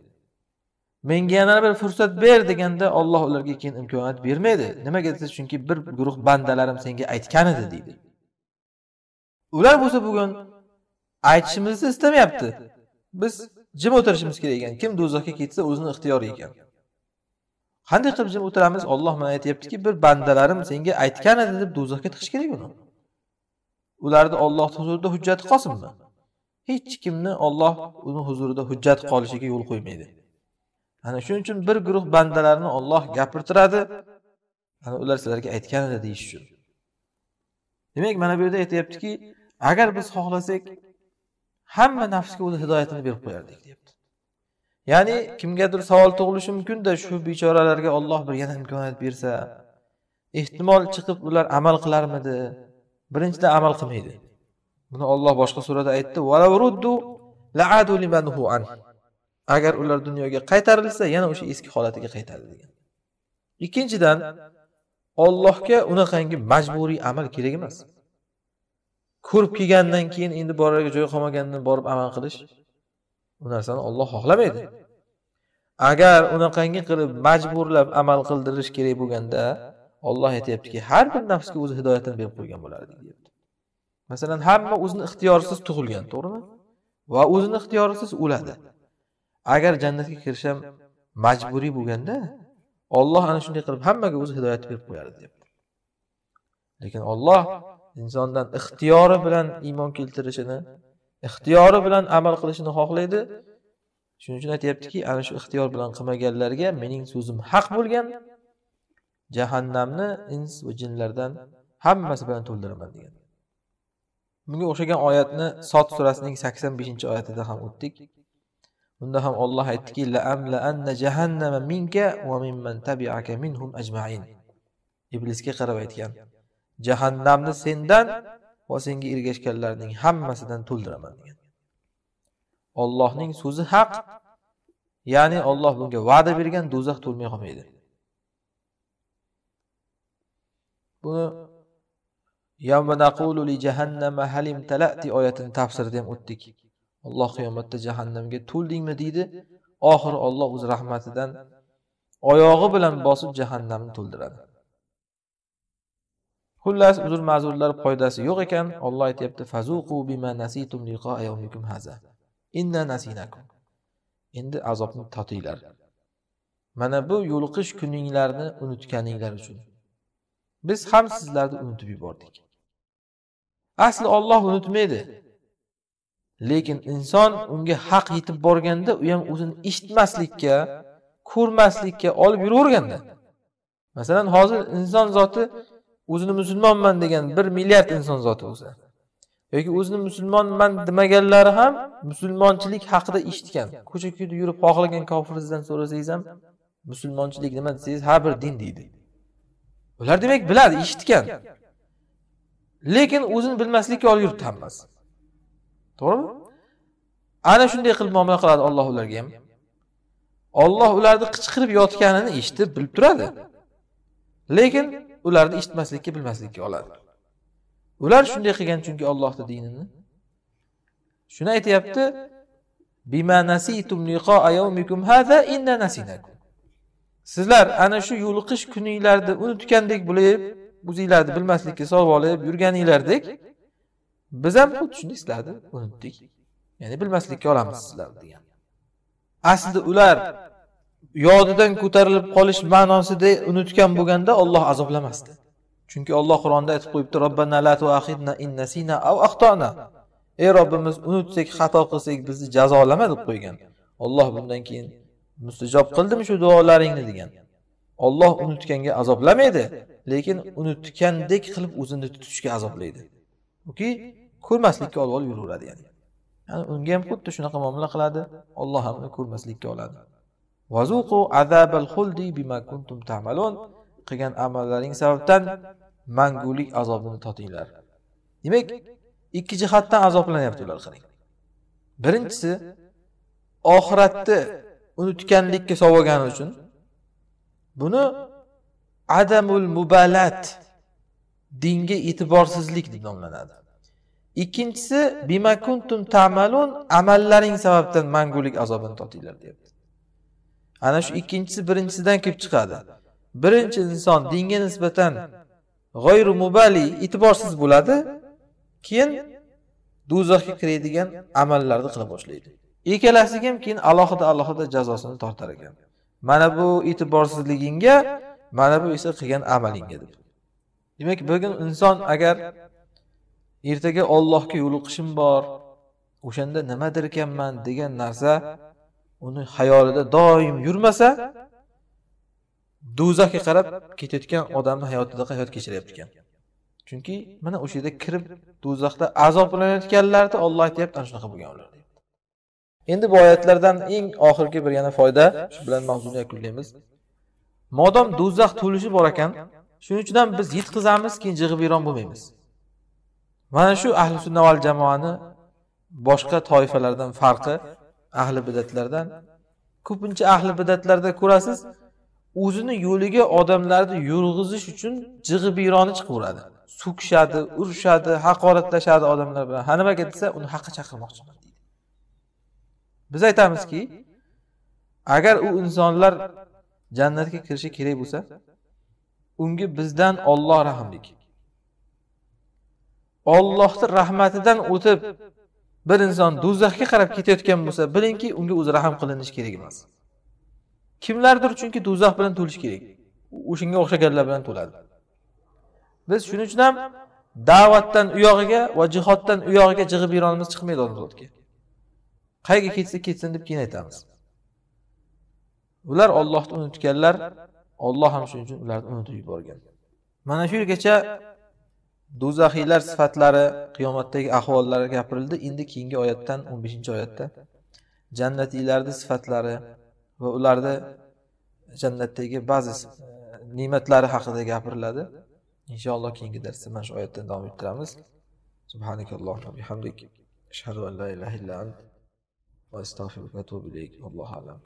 menga yana bir fursat ber deganda Alloh ularga keyin imkoniyat bermaydi. Nimaga desa chunki bir guruh bandalarim senga aytgan edi deydi. Ular bo'lsa bugun aytishimizni istamayapti. Biz jim o'tirishimiz kerak ekan. Kim do'zaxga ketsa o'zini ixtiyori ekan. Qanday qilib jim o'tiramiz? Alloh mana aytayaptiki, bir bandalarim senga aytgan edi deb do'zaxga tiqish kerak uni. Ularni Alloh huzurida hujjat qolsinmi? Hech kimni Alloh uni huzurida hujjat qolishiga yo'l qo'ymaydi. ana shuning uchun bir guruh bandalarni olloh gapirtiradi ana ular sizlarga aytgan edi deyish uchun demak mana bu yerda aytyaptiki agar biz xohlasak hamma nafsga o'zi hidoyatini berib qo'yardik deyapti ya'ni kimgadir savol tug'ilishi mumkinda shu bechoralarga olloh bir yana imkoniyat bersa ehtimol chiqib ular amal qilarmidi birinchida amal qilmaydi buni olloh boshqa surada aytdi agar ular dunyoga qaytarilsa yana o'sha eski holatiga qaytadi degan ikkinchidan ollohga unaqangi majburiy amal kerak emas ko'rib kelgandan keyin endi borarga joy qolmagandan borib amal qilish bu narsani olloh xohlamaydi agar unaqangi qilib majburlab amal qildirish kerak bo'lganda olloh aytyaptiki har bir nafsga o'zi hidoyatini berib qo'ygan bo'lardi masalan hamma o'zini ixtiyorsiz tug'ilgan to'g'rimi va o'zini ixtiyorisiz o'ladi agar jannatga kirish ham majburiy bo'lganda olloh ana shunday qilib hammaga o'zi hidoyat berib qo'yadi deyapti lekin olloh insondan ixtiyori bilan iymon keltirishini ixtiyori bilan amal qilishini xohlaydi shuning uchun aytyaptiki ana shu ixtiyor bilan qilmaganlarga mening so'zim haq bo'lgan jahannamni ins va jinlardan hammasi bilan to'ldiraman degan bunga o'xshagan oyatni sot surasining sakson beshinchi oyatida ham o'tdik Bunda ham Alloh aytdiki: "La amla anna jahannama minka va mimman tabi'aka minhum ajma'in." Iblisga qarab aytgan: "Jahannamni sendan va senga ergashganlarning hammasidan to'ldiraman" degan. Allohning so'zi haq. Ya'ni Alloh bunga va'da bergan, do'zax to'lmay qolmaydi. Buni "Yawma naqulu li jahannama halim talati oyatini tafsirida ham o'tdik. alloh qiyomatda jahannamga to'ldingmi deydi oxiri olloh o'z rahmatidan oyog'i bilan bosib jahannamni to'ldiradi xullas uzr ma'zurlar foydasi yo'q ekan olloh aytyapti fazuqu bima nasitum yawmikum haza inna nasinakum endi azobni totinglar mana bu yo'liqish kuninglarni unutganinglar uchun biz ham sizlarni unutib yubordik asli olloh unutmaydi lekin inson unga haq yetib borganda u ham o'zini eshitmaslikka ko'rmaslikka olib yuraverganda masalan hozir inson zoti o'zini musulmonman degan bir milliard inson zoti o'zi yoki o'zini musulmonman demaganlari ham musulmonchilik haqida eshitgan ko'cha ko'yda yurib xohlagan kofirizdan so'rasangiz ham musulmonchilik nima desangiz har bir din deydi ular demak biladi eshitgan lekin o'zini bilmaslikka olib yuribdi hammasi to'g'rimi ana shunday qilib muomala qiladi olloh ularga ham olloh ularni qichqirib yotganini eshitib bilib turadi lekin ularni eshitmaslikka bilmaslikka oladi ular shunday qilgan chunki ollohni dinini shuni aytyapti sizlar ana shu yo'liqish kuninglarni unutgandek bo'lib o'zinglarni bilmaslikka solib olib yurganinglardek biz ham xuddi shuni esladi unutdik ya'ni bilmaslikka olamiz sizlarni degan aslida ular yodidan ko'tarilib qolish ma'nosida unutgan bo'lganda olloh azoblamasdi chunki olloh qur'onda aytib qo'yibdi robbana la tuaxidna in nasina av axtona ey robbimiz unutsak xato qilsak bizni jazolama deb qo'ygan olloh bundan keyin mustajob qildimi shu duolaringni degan olloh unutganga azoblamaydi lekin unutgandek qilib o'zini tutishga azoblaydi yoki ko'rmaslikka olib olib yuraveradi ya'ni ya'ni unga ham xuddi shunaqa muomala qiladi olloh ham uni ko'rmaslikka oladi vazuqu azabal xuldi bima kuntum ta'malun qilgan amallaring sababdan mangulik azobini totinglar demak ikki jihatdan azoblanyapti ular qarang birinchisi oxiratni unutganlikka solib uchun buni adamul mubalat dinga e'tiborsizlik deb nomlanadi ikkinchisi bimakuntum tamalun amallaring sababdan mangulik azobini totinglar deyapti ana shu ikkinchisi birinchisidan kelib chiqadi birinchi inson dinga nisbatan g'oyru mubali e'tiborsiz bo'ladi keyin do'zaxga kiradigan amallarni qila boshlaydi ikkalasiga ham keyin alohida alohida jazosini tortar ekan mana bu e'tiborsizligingga mana bu esa qilgan amalingga deb demak bugun inson agar ertaga Allohga yo'liqishim bor o'shanda nimadir ekanman degan narsa uni xayolida doim yurmasa do'zaxga qarab ketayotgan odamni hayotida hayot kechiryapti ekan chunki mana o'sha yerda kirib do'zaxda azoblanayotganlarni Alloh aytyapti ana shunaqa bo'lgan ular endi bu oyatlardan eng oxirgi bir yana foyda shu bilan mavzuni yakunlaymiz modom do'zax to'lishi bor ekan shuning uchun ham biz yutqizamiz keyin jig'ib bo'lmaymiz mana shu ahli sunna val jamoani boshqa toifalardan farqi ahli bidatlardan ko'pincha ahli bidatlarda ko'rasiz o'zini yo'liga odamlarni yurg'izish uchun jig'i bironi chiqaveradi so'kishadi urishadi haqoratlashadi odamlar bilan ha nimaga desa uni haqqa chaqirmoqchiman deydi biz aytamizki agar u insonlar jannatga kirishi kerak bo'lsa unga bizdan olloh rahmlik ollohni rahmatidan o'tib bir inson do'zaxga qarab ketayotgan bo'lsa bilingki unga o'zi rahm qilinishi kerak emas kimlardir chunki do'zax bilan to'lishi kerak o'shanga o'xshaganlar bilan to'ladi biz shuning uchun ham da'vatdan uyog'iga va jihoddan uyog'iga jig'ib yurolimiz chiqmaydi odamzodga qayerga ketsa ketsin deb keyin aytamiz ular ollohni unutganlar olloh ham shuning uchun ularni unutib yuborgan mana shu yergacha do'zaxiylar sifatlari qiyomatdagi ahvollari gapirildi endi keyingi oyatdan 15 oyatda jannatiylarni sifatlari va ularni jannatdagi ba'zi e, ne'matlari haqida gapiriladi inshaalloh keyingi darsda mana shu oyatdan davom ettiramiz subhanakallohu ashhadu an la ilaha illa ant va astag'firuka atubu ilayk allohu alam